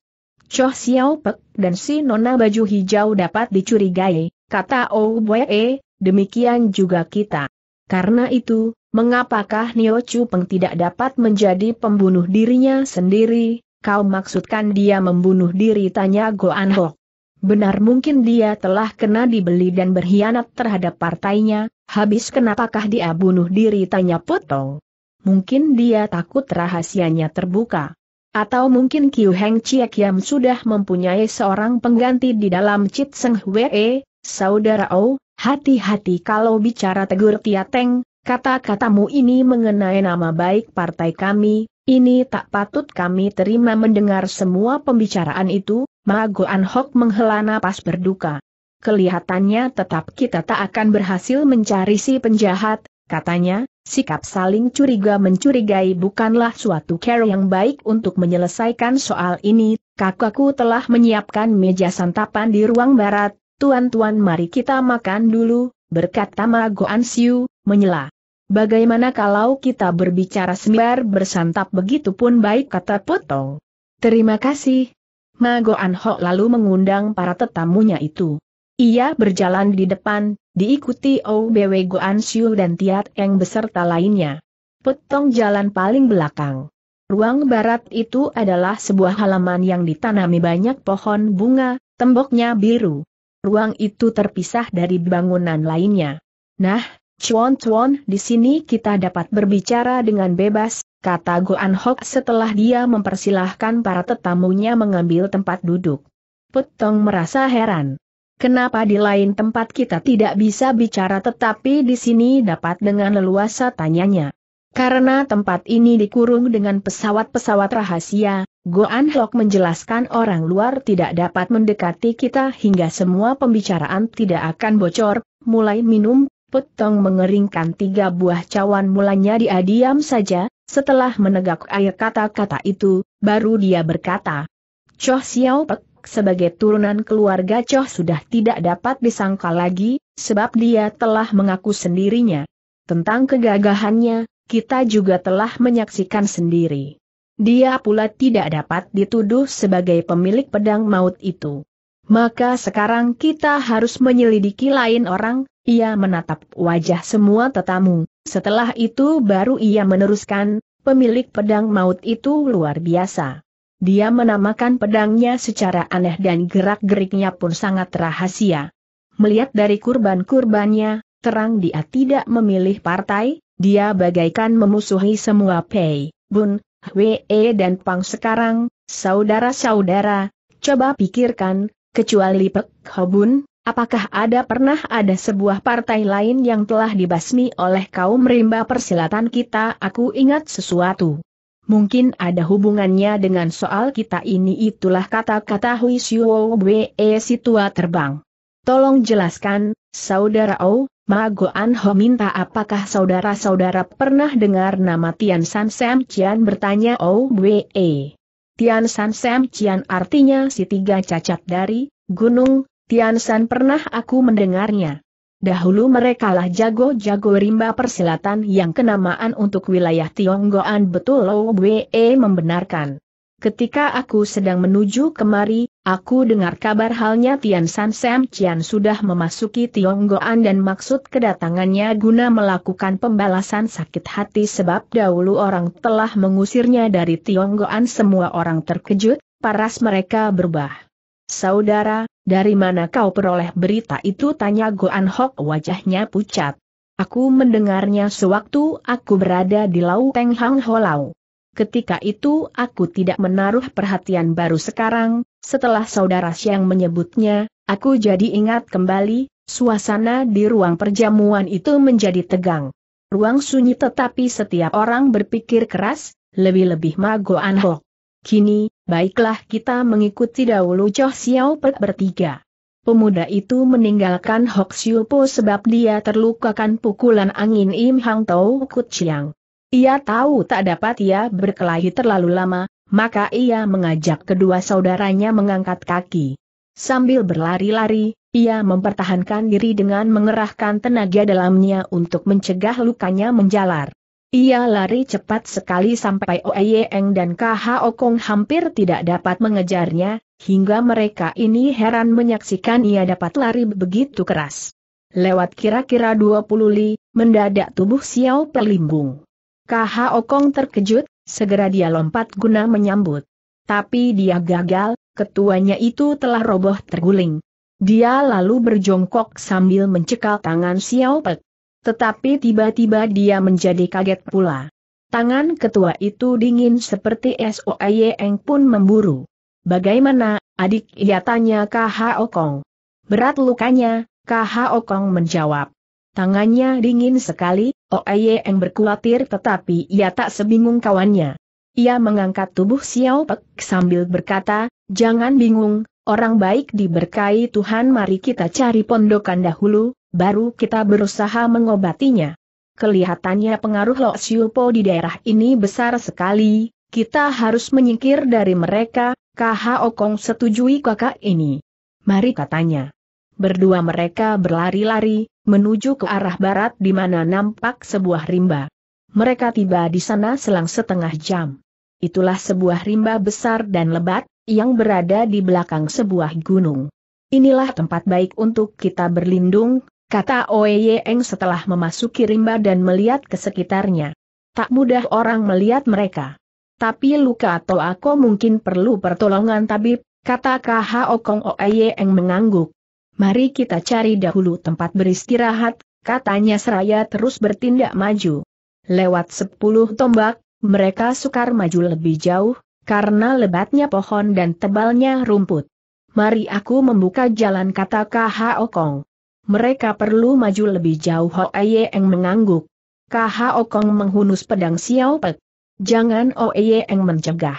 Choh Xiao Pek dan si nona baju hijau dapat dicurigai, kata Owe, demikian juga kita. Karena itu, mengapakah Nio Chu Peng tidak dapat menjadi pembunuh dirinya sendiri, kau maksudkan dia membunuh diri tanya Go Anhok. Benar mungkin dia telah kena dibeli dan berkhianat terhadap partainya, habis kenapakah dia bunuh diri tanya Potong. Mungkin dia takut rahasianya terbuka. Atau mungkin Kiu Heng Chiek Yam sudah mempunyai seorang pengganti di dalam Chit Seng Hwee, Saudara Oh, hati-hati kalau bicara tegur Tia Teng. kata-katamu ini mengenai nama baik partai kami, ini tak patut kami terima mendengar semua pembicaraan itu, Mago Anhok menghela napas berduka. Kelihatannya tetap kita tak akan berhasil mencari si penjahat, katanya, sikap saling curiga mencurigai bukanlah suatu cara yang baik untuk menyelesaikan soal ini, kakakku telah menyiapkan meja santapan di ruang barat, tuan-tuan mari kita makan dulu, berkata Mago Ansiu, menyela. Bagaimana kalau kita berbicara sembar bersantap begitu pun baik kata Potong. Terima kasih, Ma An Ho lalu mengundang para tetamunya itu. Ia berjalan di depan, diikuti OBW Goan Siu dan Tiat Eng beserta lainnya. Petong jalan paling belakang. Ruang barat itu adalah sebuah halaman yang ditanami banyak pohon bunga, temboknya biru. Ruang itu terpisah dari bangunan lainnya. Nah, Cuan-cuan di sini kita dapat berbicara dengan bebas, kata Goan Hok setelah dia mempersilahkan para tetamunya mengambil tempat duduk. Putong merasa heran. Kenapa di lain tempat kita tidak bisa bicara tetapi di sini dapat dengan leluasa tanyanya. Karena tempat ini dikurung dengan pesawat-pesawat rahasia, Goan Hok menjelaskan orang luar tidak dapat mendekati kita hingga semua pembicaraan tidak akan bocor, mulai minum, Petong mengeringkan tiga buah cawan mulanya dia diam saja, setelah menegak air kata-kata itu, baru dia berkata. Choh Xiao Pek, sebagai turunan keluarga Choh sudah tidak dapat disangka lagi, sebab dia telah mengaku sendirinya. Tentang kegagahannya, kita juga telah menyaksikan sendiri. Dia pula tidak dapat dituduh sebagai pemilik pedang maut itu. Maka sekarang kita harus menyelidiki lain orang, ia menatap wajah semua tetamu, setelah itu baru ia meneruskan, pemilik pedang maut itu luar biasa. Dia menamakan pedangnya secara aneh dan gerak-geriknya pun sangat rahasia. Melihat dari kurban-kurbannya, terang dia tidak memilih partai, dia bagaikan memusuhi semua Pei, Bun, Wee dan Pang sekarang, saudara-saudara, coba pikirkan, kecuali Pek Hobun, Apakah ada pernah ada sebuah partai lain yang telah dibasmi oleh kaum rimba persilatan kita? Aku ingat sesuatu. Mungkin ada hubungannya dengan soal kita ini itulah kata-kata Hui Xiuo Wei Situa terbang. Tolong jelaskan, Saudara O, Mago Anho minta apakah saudara-saudara pernah dengar nama Tian San Sam Cian bertanya O Wei. Tian San Sam Cian artinya si tiga cacat dari, gunung, Tian San pernah aku mendengarnya. Dahulu merekalah jago-jago rimba persilatan yang kenamaan untuk wilayah Tionggoan betul Lo Wee membenarkan. Ketika aku sedang menuju kemari, aku dengar kabar halnya Tian San Sam Cian sudah memasuki Tionggoan dan maksud kedatangannya guna melakukan pembalasan sakit hati sebab dahulu orang telah mengusirnya dari Tionggoan semua orang terkejut, paras mereka berubah. Saudara, dari mana kau peroleh berita itu? Tanya Goan Hok wajahnya pucat. Aku mendengarnya sewaktu aku berada di Lau Teng Hang Holau. Ketika itu aku tidak menaruh perhatian baru sekarang, setelah saudara Siang menyebutnya, aku jadi ingat kembali, suasana di ruang perjamuan itu menjadi tegang. Ruang sunyi tetapi setiap orang berpikir keras, lebih-lebih mago Hok. Kini, baiklah kita mengikuti dahulu Choh Xiao Pek bertiga. Pemuda itu meninggalkan Hok Siu Po sebab dia terlukakan pukulan angin Im Hang Tau Kut Chiang. Ia tahu tak dapat ia berkelahi terlalu lama, maka ia mengajak kedua saudaranya mengangkat kaki. Sambil berlari-lari, ia mempertahankan diri dengan mengerahkan tenaga dalamnya untuk mencegah lukanya menjalar. Ia lari cepat sekali sampai Oeyeng dan KH Okong hampir tidak dapat mengejarnya, hingga mereka ini heran menyaksikan ia dapat lari begitu keras. Lewat kira-kira 20 li, mendadak tubuh Xiao pelimbung. KH Okong terkejut, segera dia lompat guna menyambut. Tapi dia gagal, ketuanya itu telah roboh terguling. Dia lalu berjongkok sambil mencekal tangan Xiao Pek. Tetapi tiba-tiba dia menjadi kaget pula. Tangan ketua itu dingin seperti yang pun memburu. Bagaimana, adik ia tanya KH Okong. Berat lukanya, KH Okong menjawab. Tangannya dingin sekali, yang berkuatir tetapi ia tak sebingung kawannya. Ia mengangkat tubuh Xiao Pek sambil berkata, jangan bingung, orang baik diberkahi Tuhan mari kita cari pondokan dahulu, Baru kita berusaha mengobatinya. Kelihatannya pengaruh Lo Siupo di daerah ini besar sekali, kita harus menyingkir dari mereka, KH Okong setujui kakak ini. Mari katanya. Berdua mereka berlari-lari, menuju ke arah barat di mana nampak sebuah rimba. Mereka tiba di sana selang setengah jam. Itulah sebuah rimba besar dan lebat, yang berada di belakang sebuah gunung. Inilah tempat baik untuk kita berlindung, kata Oe setelah memasuki rimba dan melihat ke sekitarnya. Tak mudah orang melihat mereka. Tapi luka atau aku mungkin perlu pertolongan tabib, kata KH Okong Oe mengangguk. Mari kita cari dahulu tempat beristirahat, katanya seraya terus bertindak maju. Lewat sepuluh tombak, mereka sukar maju lebih jauh, karena lebatnya pohon dan tebalnya rumput. Mari aku membuka jalan kata KH Okong mereka perlu maju lebih jauh Hoe Eng mengangguk. Kha Okong menghunus pedang Xiao Pek. Jangan Oeye Eng mencegah.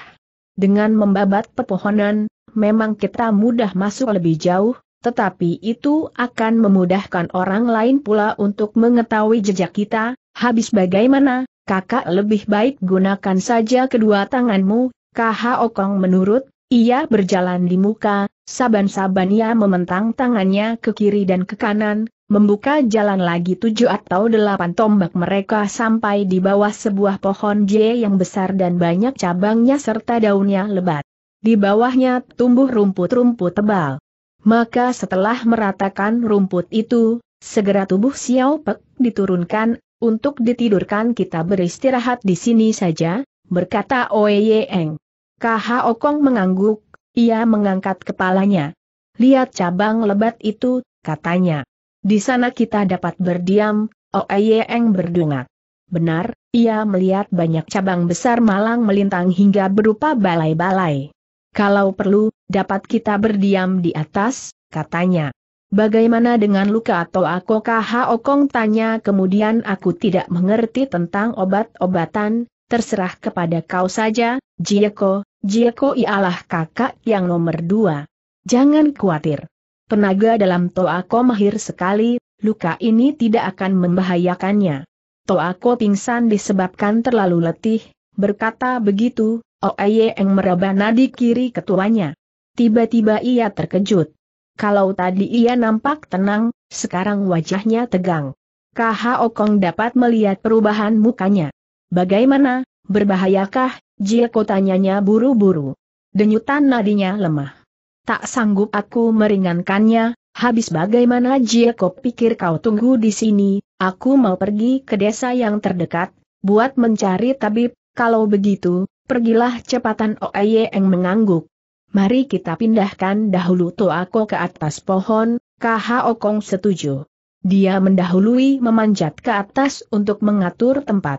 Dengan membabat pepohonan, memang kita mudah masuk lebih jauh, tetapi itu akan memudahkan orang lain pula untuk mengetahui jejak kita, habis bagaimana, kakak lebih baik gunakan saja kedua tanganmu, Kha Okong menurut, ia berjalan di muka, Saban-saban ia mementang tangannya ke kiri dan ke kanan, membuka jalan lagi tujuh atau delapan tombak mereka sampai di bawah sebuah pohon J yang besar dan banyak cabangnya serta daunnya lebat. Di bawahnya tumbuh rumput-rumput tebal. Maka setelah meratakan rumput itu, segera tubuh Xiao Pek diturunkan, untuk ditidurkan kita beristirahat di sini saja, berkata Oe Yeng. Kha Okong mengangguk, ia mengangkat kepalanya. Lihat cabang lebat itu, katanya. Di sana kita dapat berdiam, Oeyeng berdungak. Benar, ia melihat banyak cabang besar malang melintang hingga berupa balai-balai. Kalau perlu, dapat kita berdiam di atas, katanya. Bagaimana dengan luka atau aku Okong tanya kemudian aku tidak mengerti tentang obat-obatan, terserah kepada kau saja, Jieko, Jieko ialah kakak yang nomor dua. Jangan khawatir. Tenaga dalam Toako mahir sekali, luka ini tidak akan membahayakannya. Toako pingsan disebabkan terlalu letih, berkata begitu, Oeye oh, yang meraba nadi kiri ketuanya. Tiba-tiba ia terkejut. Kalau tadi ia nampak tenang, sekarang wajahnya tegang. Kaha Okong dapat melihat perubahan mukanya. Bagaimana, berbahayakah Jieko tanyanya buru-buru. Denyutan nadinya lemah. Tak sanggup aku meringankannya, habis bagaimana Jieko pikir kau tunggu di sini, aku mau pergi ke desa yang terdekat, buat mencari tabib, kalau begitu, pergilah cepatan yang mengangguk. Mari kita pindahkan dahulu Toako ke atas pohon, KH Okong setuju. Dia mendahului memanjat ke atas untuk mengatur tempat.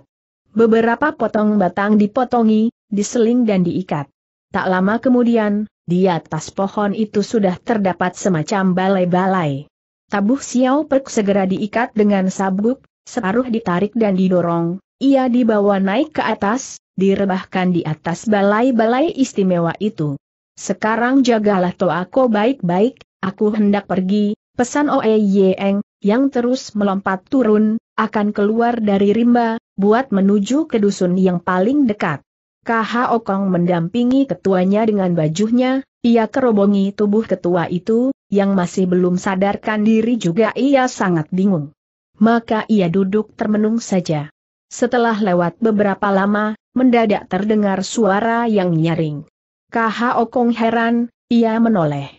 Beberapa potong batang dipotongi, diseling dan diikat. Tak lama kemudian, di atas pohon itu sudah terdapat semacam balai-balai. Tabuh Xiao Perk segera diikat dengan sabuk, separuh ditarik dan didorong, ia dibawa naik ke atas, direbahkan di atas balai-balai istimewa itu. Sekarang jagalah toako baik-baik, aku hendak pergi, pesan Oe Yeeng yang terus melompat turun, akan keluar dari rimba, buat menuju ke dusun yang paling dekat. KH Okong mendampingi ketuanya dengan bajunya, ia kerobongi tubuh ketua itu, yang masih belum sadarkan diri juga ia sangat bingung. Maka ia duduk termenung saja. Setelah lewat beberapa lama, mendadak terdengar suara yang nyaring. KH Okong heran, ia menoleh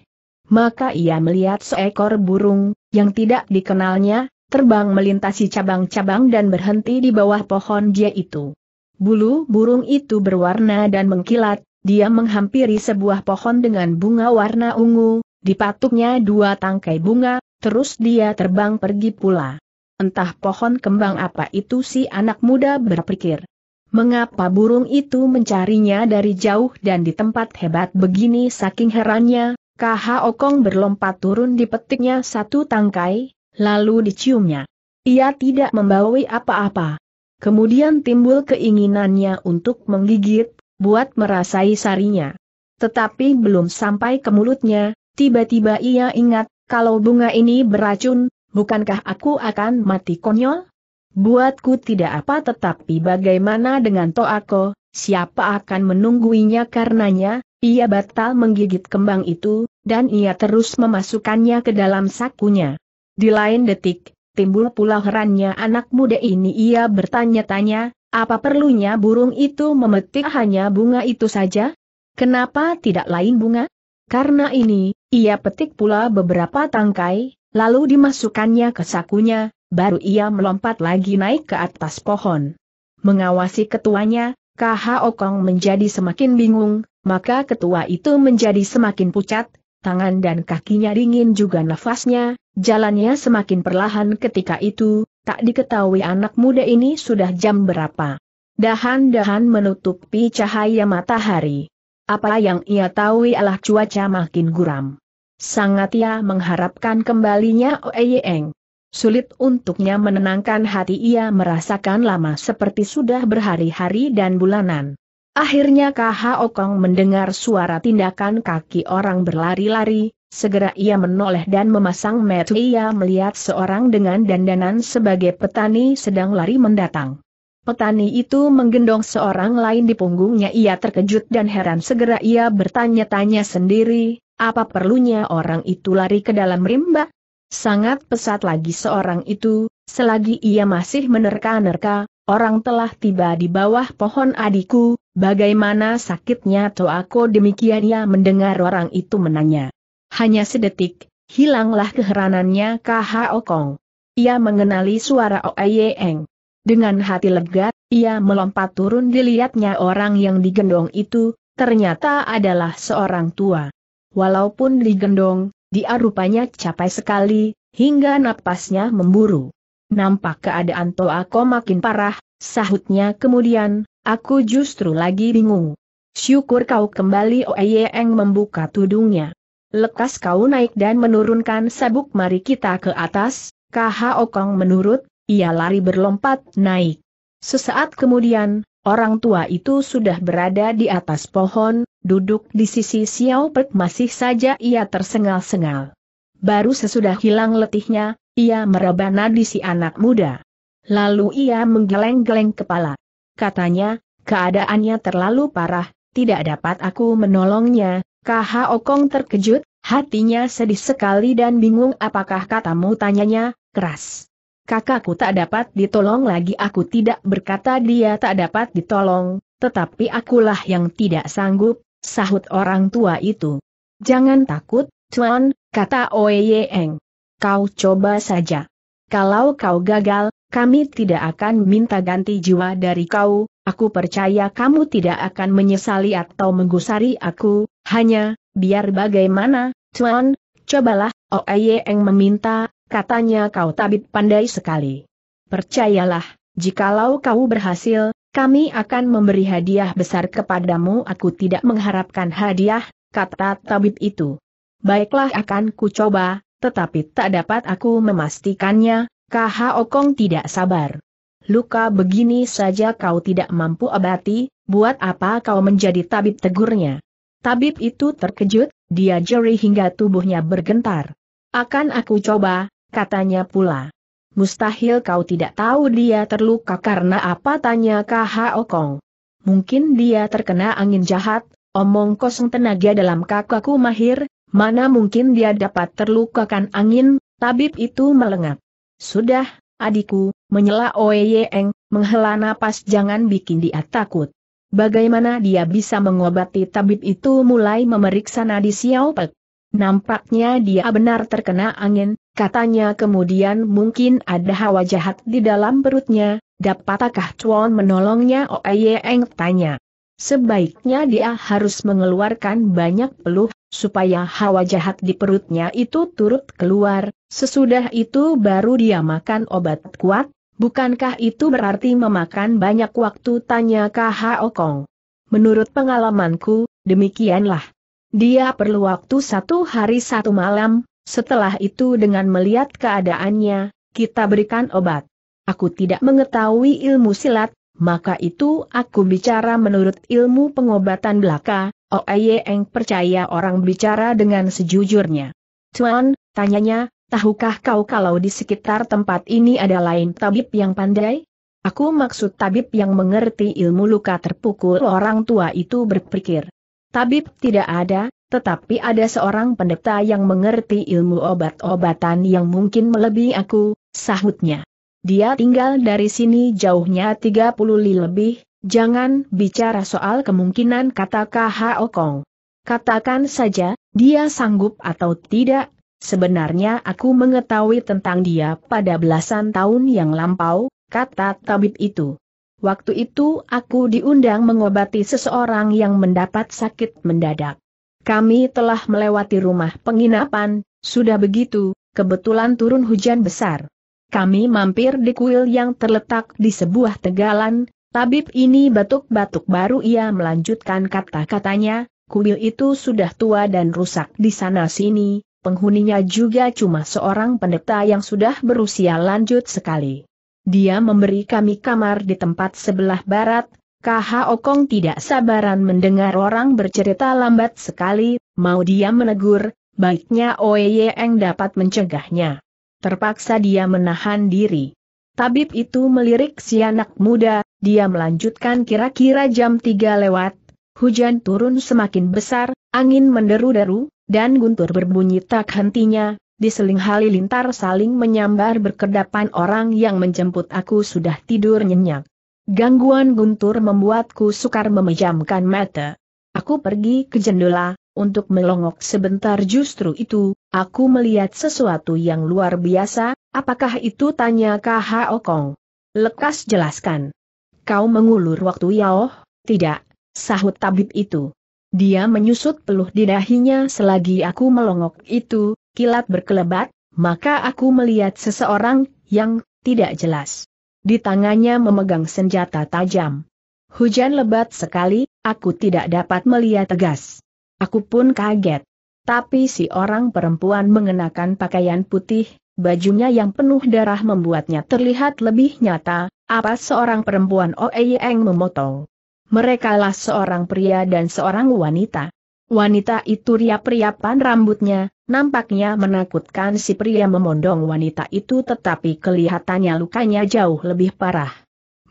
maka ia melihat seekor burung, yang tidak dikenalnya, terbang melintasi cabang-cabang dan berhenti di bawah pohon dia itu. Bulu burung itu berwarna dan mengkilat, dia menghampiri sebuah pohon dengan bunga warna ungu, dipatuknya dua tangkai bunga, terus dia terbang pergi pula. Entah pohon kembang apa itu si anak muda berpikir. Mengapa burung itu mencarinya dari jauh dan di tempat hebat begini saking herannya, KH Okong berlompat turun dipetiknya satu tangkai, lalu diciumnya. Ia tidak membawai apa-apa. Kemudian timbul keinginannya untuk menggigit, buat merasai sarinya. Tetapi belum sampai ke mulutnya, tiba-tiba ia ingat, kalau bunga ini beracun, bukankah aku akan mati konyol? Buatku tidak apa tetapi bagaimana dengan Toako, Siapa akan menungguinya karenanya, ia batal menggigit kembang itu, dan ia terus memasukkannya ke dalam sakunya. Di lain detik, timbul pula herannya anak muda ini ia bertanya-tanya, apa perlunya burung itu memetik hanya bunga itu saja? Kenapa tidak lain bunga? Karena ini, ia petik pula beberapa tangkai, lalu dimasukkannya ke sakunya, baru ia melompat lagi naik ke atas pohon. Mengawasi ketuanya, KH Kong menjadi semakin bingung, maka ketua itu menjadi semakin pucat, tangan dan kakinya dingin juga nafasnya, jalannya semakin perlahan ketika itu, tak diketahui anak muda ini sudah jam berapa. Dahan-dahan menutupi cahaya matahari. Apa yang ia tahu ialah cuaca makin guram. Sangat ia mengharapkan kembalinya Oeyeng. Sulit untuknya menenangkan hati ia merasakan lama seperti sudah berhari-hari dan bulanan. Akhirnya KH Okong mendengar suara tindakan kaki orang berlari-lari, segera ia menoleh dan memasang mata ia melihat seorang dengan dandanan sebagai petani sedang lari mendatang. Petani itu menggendong seorang lain di punggungnya ia terkejut dan heran segera ia bertanya-tanya sendiri, apa perlunya orang itu lari ke dalam rimba? Sangat pesat lagi seorang itu, selagi ia masih menerka-nerka, orang telah tiba di bawah pohon adikku, bagaimana sakitnya toako demikian ia mendengar orang itu menanya. Hanya sedetik, hilanglah keheranannya KH okong. Ia mengenali suara Oeyeng. Dengan hati lega, ia melompat turun dilihatnya orang yang digendong itu, ternyata adalah seorang tua. Walaupun digendong, dia rupanya capai sekali, hingga napasnya memburu. Nampak keadaan toa Toako makin parah, sahutnya kemudian, aku justru lagi bingung. Syukur kau kembali Oeyeng membuka tudungnya. Lekas kau naik dan menurunkan sabuk mari kita ke atas, Kha Okong menurut, ia lari berlompat naik. Sesaat kemudian, Orang tua itu sudah berada di atas pohon, duduk di sisi Xiao Pek masih saja ia tersengal-sengal. Baru sesudah hilang letihnya, ia meraba nadi si anak muda. Lalu ia menggeleng-geleng kepala. Katanya, keadaannya terlalu parah, tidak dapat aku menolongnya. KH Okong terkejut, hatinya sedih sekali dan bingung apakah katamu tanyanya, keras kakakku tak dapat ditolong lagi aku tidak berkata dia tak dapat ditolong, tetapi akulah yang tidak sanggup, sahut orang tua itu. Jangan takut, Tuan, kata Eng. Kau coba saja. Kalau kau gagal, kami tidak akan minta ganti jiwa dari kau, aku percaya kamu tidak akan menyesali atau menggusari aku, hanya, biar bagaimana, Tuan, cobalah, Eng meminta, katanya kau tabib pandai sekali. Percayalah, jikalau kau berhasil, kami akan memberi hadiah besar kepadamu aku tidak mengharapkan hadiah, kata tabib itu. Baiklah akan kucoba, tetapi tak dapat aku memastikannya, KH Okong tidak sabar. Luka begini saja kau tidak mampu abati. buat apa kau menjadi tabib tegurnya. Tabib itu terkejut, dia jeri hingga tubuhnya bergentar. Akan aku coba, katanya pula. Mustahil kau tidak tahu dia terluka karena apa tanya KH Okong. Mungkin dia terkena angin jahat, omong kosong tenaga dalam kakakku mahir, mana mungkin dia dapat terlukakan angin, tabib itu melengat. Sudah, adikku, menyela Oeyeng, menghela nafas jangan bikin dia takut. Bagaimana dia bisa mengobati tabib itu mulai memeriksa nadi Xiao Pek. Nampaknya dia benar terkena angin, Katanya kemudian mungkin ada hawa jahat di dalam perutnya, dapatkah Chuan menolongnya Oeyeng tanya. Sebaiknya dia harus mengeluarkan banyak peluh, supaya hawa jahat di perutnya itu turut keluar, sesudah itu baru dia makan obat kuat, bukankah itu berarti memakan banyak waktu tanya KH Okong. Menurut pengalamanku, demikianlah. Dia perlu waktu satu hari satu malam, setelah itu dengan melihat keadaannya, kita berikan obat. Aku tidak mengetahui ilmu silat, maka itu aku bicara menurut ilmu pengobatan belaka, Oeyeng oh percaya orang bicara dengan sejujurnya. Tuan, tanyanya, tahukah kau kalau di sekitar tempat ini ada lain tabib yang pandai? Aku maksud tabib yang mengerti ilmu luka terpukul orang tua itu berpikir. Tabib tidak ada, tetapi ada seorang pendeta yang mengerti ilmu obat-obatan yang mungkin melebihi aku, sahutnya. Dia tinggal dari sini jauhnya 30 li lebih, jangan bicara soal kemungkinan kata KHO Kong. Katakan saja, dia sanggup atau tidak, sebenarnya aku mengetahui tentang dia pada belasan tahun yang lampau, kata tabib itu. Waktu itu aku diundang mengobati seseorang yang mendapat sakit mendadak. Kami telah melewati rumah penginapan, sudah begitu, kebetulan turun hujan besar. Kami mampir di kuil yang terletak di sebuah tegalan, tabib ini batuk-batuk baru ia melanjutkan kata-katanya, kuil itu sudah tua dan rusak di sana-sini, penghuninya juga cuma seorang pendeta yang sudah berusia lanjut sekali. Dia memberi kami kamar di tempat sebelah barat, Kaha Okong tidak sabaran mendengar orang bercerita lambat sekali, mau dia menegur, baiknya Oye Eng dapat mencegahnya. Terpaksa dia menahan diri. Tabib itu melirik si anak muda, dia melanjutkan kira-kira jam 3 lewat, hujan turun semakin besar, angin menderu-deru, dan guntur berbunyi tak hentinya, di seling halilintar saling menyambar berkedapan orang yang menjemput aku sudah tidur nyenyak. Gangguan guntur membuatku sukar memejamkan mata. Aku pergi ke jendela, untuk melongok sebentar justru itu, aku melihat sesuatu yang luar biasa, apakah itu tanya KH Okong. Lekas jelaskan. Kau mengulur waktu Yaoh? Tidak, sahut tabib itu. Dia menyusut peluh di dahinya selagi aku melongok itu, kilat berkelebat, maka aku melihat seseorang, yang, tidak jelas. Di tangannya memegang senjata tajam. Hujan lebat sekali, aku tidak dapat melihat tegas. Aku pun kaget. Tapi si orang perempuan mengenakan pakaian putih, bajunya yang penuh darah membuatnya terlihat lebih nyata, apa seorang perempuan Oeyeng memotong. Merekalah seorang pria dan seorang wanita. Wanita itu riap-riapan rambutnya, nampaknya menakutkan si pria memondong wanita itu tetapi kelihatannya lukanya jauh lebih parah.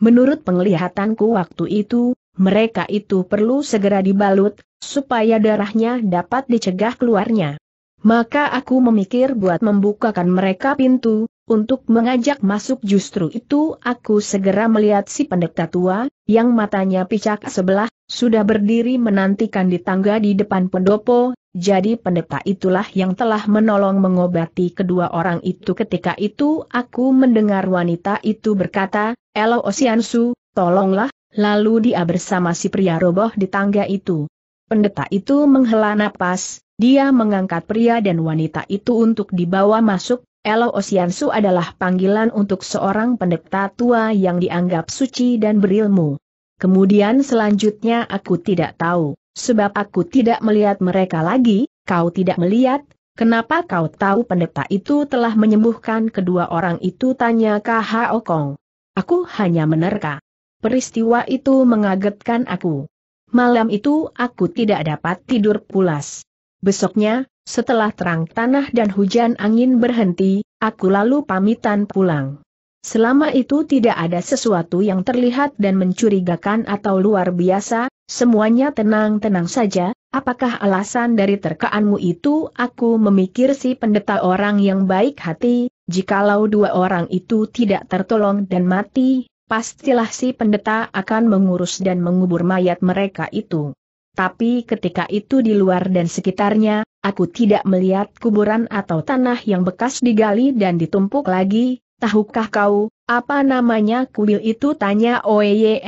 Menurut penglihatanku waktu itu, mereka itu perlu segera dibalut, supaya darahnya dapat dicegah keluarnya. Maka aku memikir buat membukakan mereka pintu, untuk mengajak masuk justru itu aku segera melihat si pendeta tua, yang matanya picak sebelah, sudah berdiri menantikan di tangga di depan pendopo, jadi pendeta itulah yang telah menolong mengobati kedua orang itu ketika itu aku mendengar wanita itu berkata, Elo Osiansu, tolonglah, lalu dia bersama si pria roboh di tangga itu. Pendeta itu menghela napas, dia mengangkat pria dan wanita itu untuk dibawa masuk, Elo Osiansu adalah panggilan untuk seorang pendeta tua yang dianggap suci dan berilmu. Kemudian selanjutnya aku tidak tahu, sebab aku tidak melihat mereka lagi, kau tidak melihat, kenapa kau tahu pendeta itu telah menyembuhkan kedua orang itu tanya KH Kong. Aku hanya menerka. Peristiwa itu mengagetkan aku. Malam itu aku tidak dapat tidur pulas. Besoknya, setelah terang tanah dan hujan angin berhenti, aku lalu pamitan pulang. Selama itu tidak ada sesuatu yang terlihat dan mencurigakan atau luar biasa, semuanya tenang-tenang saja, apakah alasan dari terkaanmu itu aku memikir si pendeta orang yang baik hati, jikalau dua orang itu tidak tertolong dan mati, pastilah si pendeta akan mengurus dan mengubur mayat mereka itu. Tapi ketika itu di luar dan sekitarnya, aku tidak melihat kuburan atau tanah yang bekas digali dan ditumpuk lagi, Tahukah kau, apa namanya kuil itu tanya Oye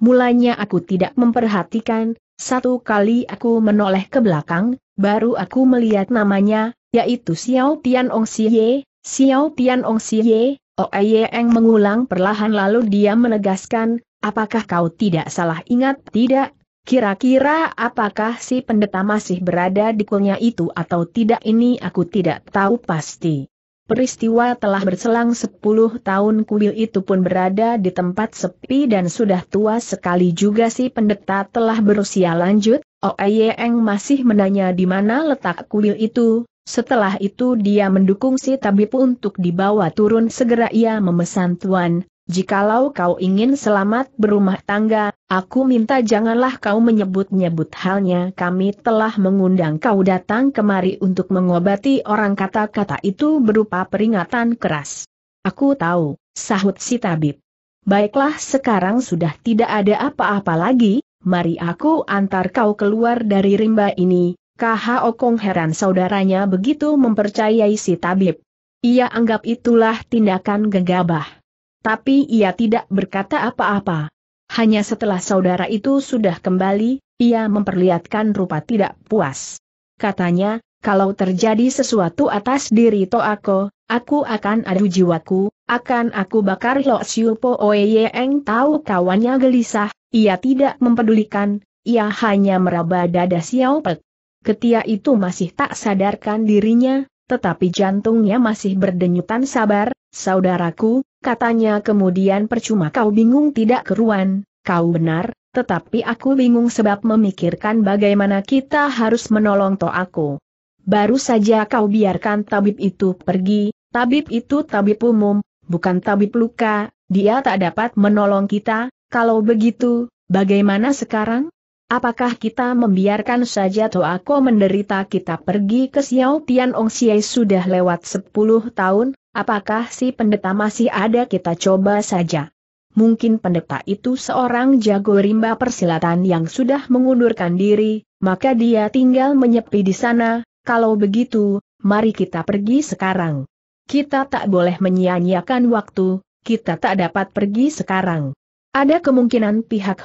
Mulanya aku tidak memperhatikan, satu kali aku menoleh ke belakang, baru aku melihat namanya, yaitu Xiao Tian Ong Siye, Xiao Tian Ong Siye, Oye mengulang perlahan lalu dia menegaskan, apakah kau tidak salah ingat tidak? Kira-kira apakah si pendeta masih berada di kulnya itu atau tidak ini aku tidak tahu pasti. Peristiwa telah berselang sepuluh tahun kuil itu pun berada di tempat sepi dan sudah tua sekali juga si pendeta telah berusia lanjut, Oeyeng masih menanya di mana letak kuil itu, setelah itu dia mendukung si tabib untuk dibawa turun segera ia memesan Tuan, Jikalau kau ingin selamat berumah tangga, aku minta janganlah kau menyebut-nyebut halnya kami telah mengundang kau datang kemari untuk mengobati orang kata-kata itu berupa peringatan keras. Aku tahu, sahut si tabib. Baiklah sekarang sudah tidak ada apa-apa lagi, mari aku antar kau keluar dari rimba ini, Kaha Okong heran saudaranya begitu mempercayai si tabib. Ia anggap itulah tindakan gegabah tapi ia tidak berkata apa-apa. Hanya setelah saudara itu sudah kembali, ia memperlihatkan rupa tidak puas. Katanya, kalau terjadi sesuatu atas diri Toako, aku akan adu jiwaku, akan aku bakar Lo Siupo eng tahu kawannya gelisah, ia tidak mempedulikan, ia hanya meraba dada Xiao Pek. Ketia itu masih tak sadarkan dirinya, tetapi jantungnya masih berdenyutan sabar, saudaraku, Katanya kemudian percuma kau bingung tidak keruan, kau benar, tetapi aku bingung sebab memikirkan bagaimana kita harus menolong to aku. Baru saja kau biarkan tabib itu pergi, tabib itu tabib umum, bukan tabib luka, dia tak dapat menolong kita, kalau begitu, bagaimana sekarang? Apakah kita membiarkan saja Toako menderita kita pergi ke Xiao Tian Ong Xie sudah lewat 10 tahun, apakah si pendeta masih ada kita coba saja? Mungkin pendeta itu seorang jago rimba persilatan yang sudah mengundurkan diri, maka dia tinggal menyepi di sana, kalau begitu, mari kita pergi sekarang. Kita tak boleh menyia-nyiakan waktu, kita tak dapat pergi sekarang. Ada kemungkinan pihak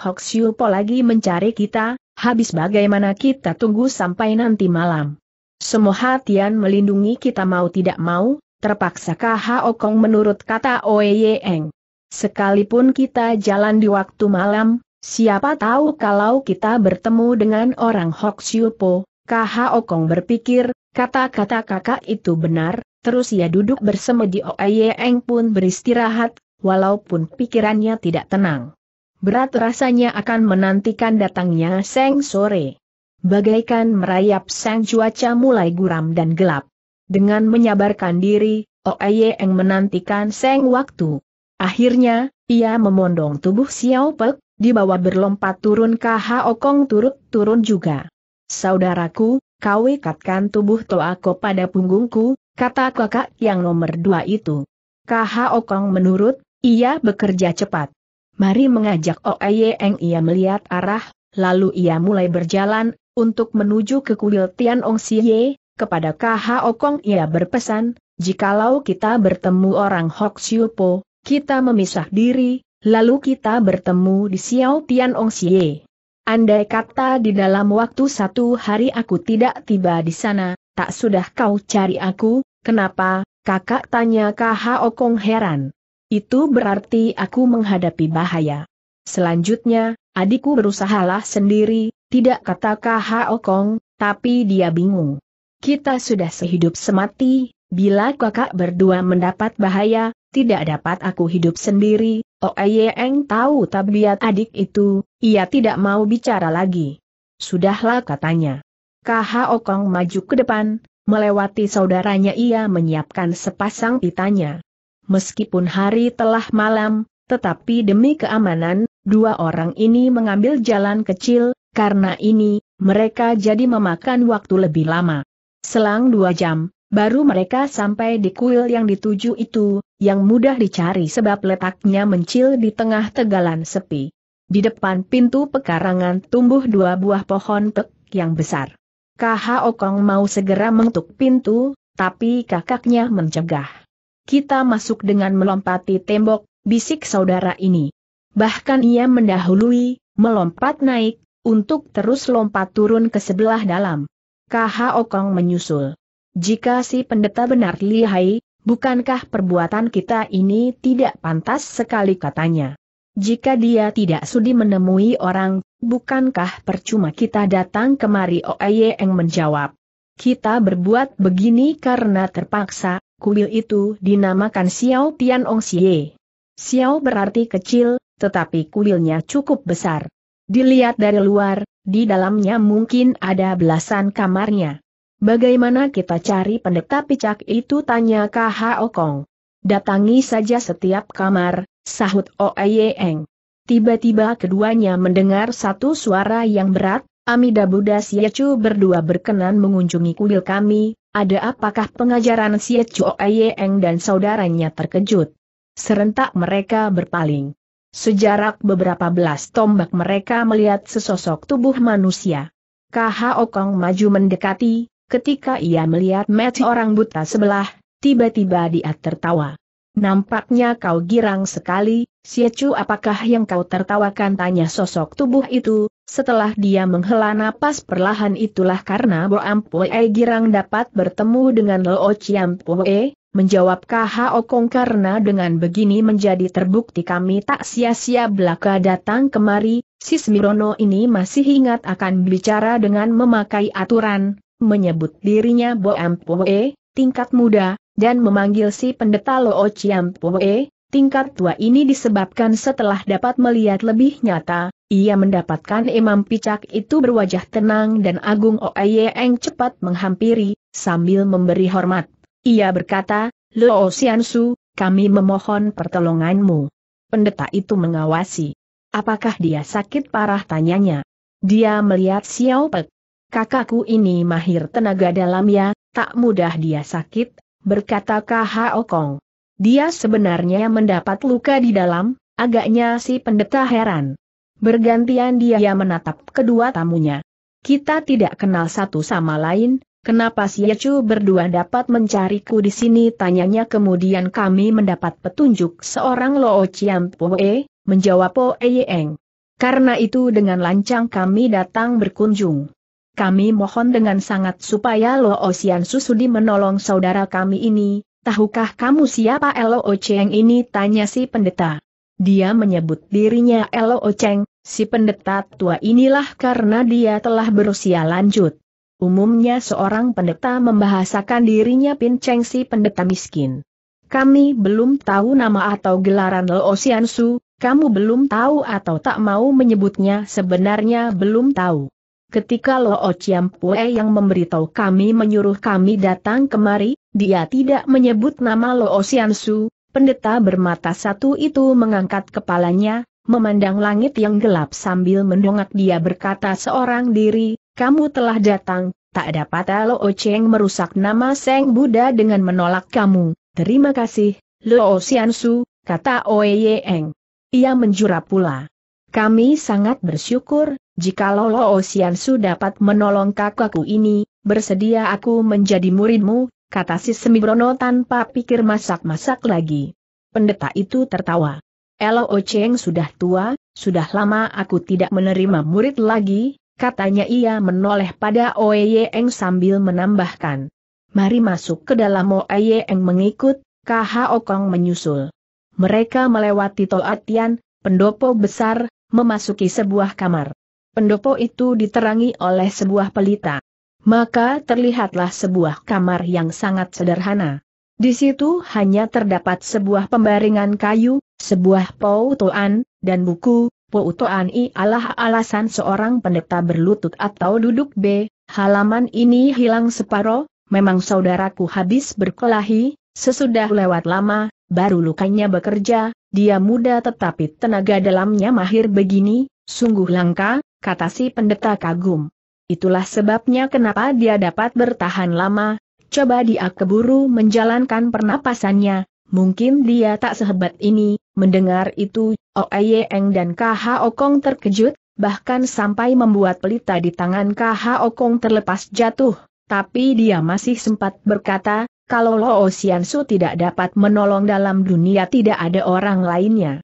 Po lagi mencari kita, habis bagaimana kita tunggu sampai nanti malam. Semua hatian melindungi kita mau tidak mau, terpaksa KH Okong menurut kata Oeyeng. Sekalipun kita jalan di waktu malam, siapa tahu kalau kita bertemu dengan orang Po, KH Okong berpikir, kata-kata kakak itu benar, terus ia duduk bersemedi Oeyeng pun beristirahat, walaupun pikirannya tidak tenang. Berat rasanya akan menantikan datangnya Seng sore. Bagaikan merayap sang cuaca mulai guram dan gelap. Dengan menyabarkan diri, Oeyeng menantikan Seng waktu. Akhirnya, ia memondong tubuh Xiao Pek, dibawa berlompat turun ke Haokong turut turun juga. Saudaraku, kau ikatkan tubuh Toako pada punggungku, kata kakak yang nomor dua itu. KH Okong menurut, ia bekerja cepat. Mari mengajak Oeyeng ia melihat arah, lalu ia mulai berjalan, untuk menuju ke kuil Tian Ong Siye, kepada KH Okong ia berpesan, jikalau kita bertemu orang Hok Siu Po, kita memisah diri, lalu kita bertemu di Xiao Tian Ong Siye. Andai kata di dalam waktu satu hari aku tidak tiba di sana, tak sudah kau cari aku, kenapa, kakak tanya KH Okong heran. Itu berarti aku menghadapi bahaya. Selanjutnya, adikku berusahalah sendiri, tidak kata Hao Kong, tapi dia bingung. Kita sudah sehidup semati, bila kakak berdua mendapat bahaya, tidak dapat aku hidup sendiri, Oeyeng oh, tahu tabiat adik itu, ia tidak mau bicara lagi. Sudahlah katanya. Kaha Okong maju ke depan, melewati saudaranya ia menyiapkan sepasang pitanya meskipun hari telah malam, tetapi demi keamanan, dua orang ini mengambil jalan kecil, karena ini, mereka jadi memakan waktu lebih lama. Selang dua jam, baru mereka sampai di kuil yang dituju itu, yang mudah dicari sebab letaknya mencil di tengah tegalan sepi. Di depan pintu pekarangan tumbuh dua buah pohon pek yang besar. Kha Okong mau segera mengetuk pintu, tapi kakaknya mencegah kita masuk dengan melompati tembok, bisik saudara ini. Bahkan ia mendahului, melompat naik, untuk terus lompat turun ke sebelah dalam. KH Okong menyusul. Jika si pendeta benar lihai, bukankah perbuatan kita ini tidak pantas sekali katanya? Jika dia tidak sudi menemui orang, bukankah percuma kita datang kemari yang menjawab. Kita berbuat begini karena terpaksa, kuil itu dinamakan Xiao Tian Ong Xie. Xiao berarti kecil, tetapi kuilnya cukup besar. Dilihat dari luar, di dalamnya mungkin ada belasan kamarnya. Bagaimana kita cari pendeta picak itu tanya KH Okong. Datangi saja setiap kamar, sahut Oeyeng. Oh Tiba-tiba keduanya mendengar satu suara yang berat, Amida Buddha siacu berdua berkenan mengunjungi kuil kami, ada apakah pengajaran si Chuo Eng dan saudaranya terkejut? Serentak mereka berpaling. Sejarak beberapa belas tombak mereka melihat sesosok tubuh manusia. KHO Kong maju mendekati, ketika ia melihat match orang buta sebelah, tiba-tiba dia tertawa. Nampaknya kau girang sekali, Siacu, apakah yang kau tertawakan tanya sosok tubuh itu, setelah dia menghela napas perlahan itulah karena Bo Ampue girang dapat bertemu dengan Lo Chiam menjawab KHO Kong karena dengan begini menjadi terbukti kami tak sia-sia belaka datang kemari, si Smirono ini masih ingat akan bicara dengan memakai aturan, menyebut dirinya Bo Ampue, tingkat muda, dan memanggil si pendeta Lo Chiam Tingkat tua ini disebabkan setelah dapat melihat lebih nyata, ia mendapatkan imam picak itu berwajah tenang dan Agung Oeyeng cepat menghampiri, sambil memberi hormat. Ia berkata, Lo Xiansu, kami memohon pertolonganmu. Pendeta itu mengawasi. Apakah dia sakit parah tanyanya? Dia melihat Xiao Pek. Kakakku ini mahir tenaga dalam ya, tak mudah dia sakit, berkata K.H. Okong. Dia sebenarnya mendapat luka di dalam, agaknya si pendeta heran. Bergantian dia menatap kedua tamunya. Kita tidak kenal satu sama lain, kenapa si Yecu berdua dapat mencariku di sini? Tanyanya kemudian kami mendapat petunjuk seorang Loo Chiam Poe, menjawab Poe Yeeng. Karena itu dengan lancang kami datang berkunjung. Kami mohon dengan sangat supaya Loo Sian Susudi menolong saudara kami ini, Tahukah kamu siapa Elo Ocheng ini? Tanya si pendeta. Dia menyebut dirinya Elo Ocheng, si pendeta tua inilah karena dia telah berusia lanjut. Umumnya seorang pendeta membahasakan dirinya pinceng si pendeta miskin. Kami belum tahu nama atau gelaran Lo Su, kamu belum tahu atau tak mau menyebutnya sebenarnya belum tahu. Ketika Lo Chiam Pue yang memberitahu kami menyuruh kami datang kemari, dia tidak menyebut nama Lo Sian Su, pendeta bermata satu itu mengangkat kepalanya, memandang langit yang gelap sambil mendongak dia berkata seorang diri, kamu telah datang, tak dapat Lo Cheng merusak nama Seng Buddha dengan menolak kamu, terima kasih, Lo Sian Su, kata Oe Ia menjura pula. Kami sangat bersyukur, jikalau Lo Osiansu dapat menolong kakakku ini, bersedia aku menjadi muridmu, kata si Semibrono tanpa pikir masak-masak lagi. Pendeta itu tertawa. Lo Cheng sudah tua, sudah lama aku tidak menerima murid lagi, katanya ia menoleh pada Oye Eng sambil menambahkan. Mari masuk ke dalam Oye Eng mengikut, KH Okong menyusul. Mereka melewati Toatian, pendopo besar, memasuki sebuah kamar pendopo itu diterangi oleh sebuah pelita. Maka terlihatlah sebuah kamar yang sangat sederhana. Di situ hanya terdapat sebuah pembaringan kayu, sebuah poutoan, dan buku, poutoan ialah alasan seorang pendeta berlutut atau duduk B, halaman ini hilang separo, memang saudaraku habis berkelahi, sesudah lewat lama, baru lukanya bekerja, dia muda tetapi tenaga dalamnya mahir begini, sungguh langka, kata si pendeta kagum. Itulah sebabnya kenapa dia dapat bertahan lama, coba dia keburu menjalankan pernapasannya, mungkin dia tak sehebat ini, mendengar itu, Eng dan KH Okong terkejut, bahkan sampai membuat pelita di tangan KH Okong terlepas jatuh, tapi dia masih sempat berkata, kalau Lo Xiansu tidak dapat menolong dalam dunia tidak ada orang lainnya.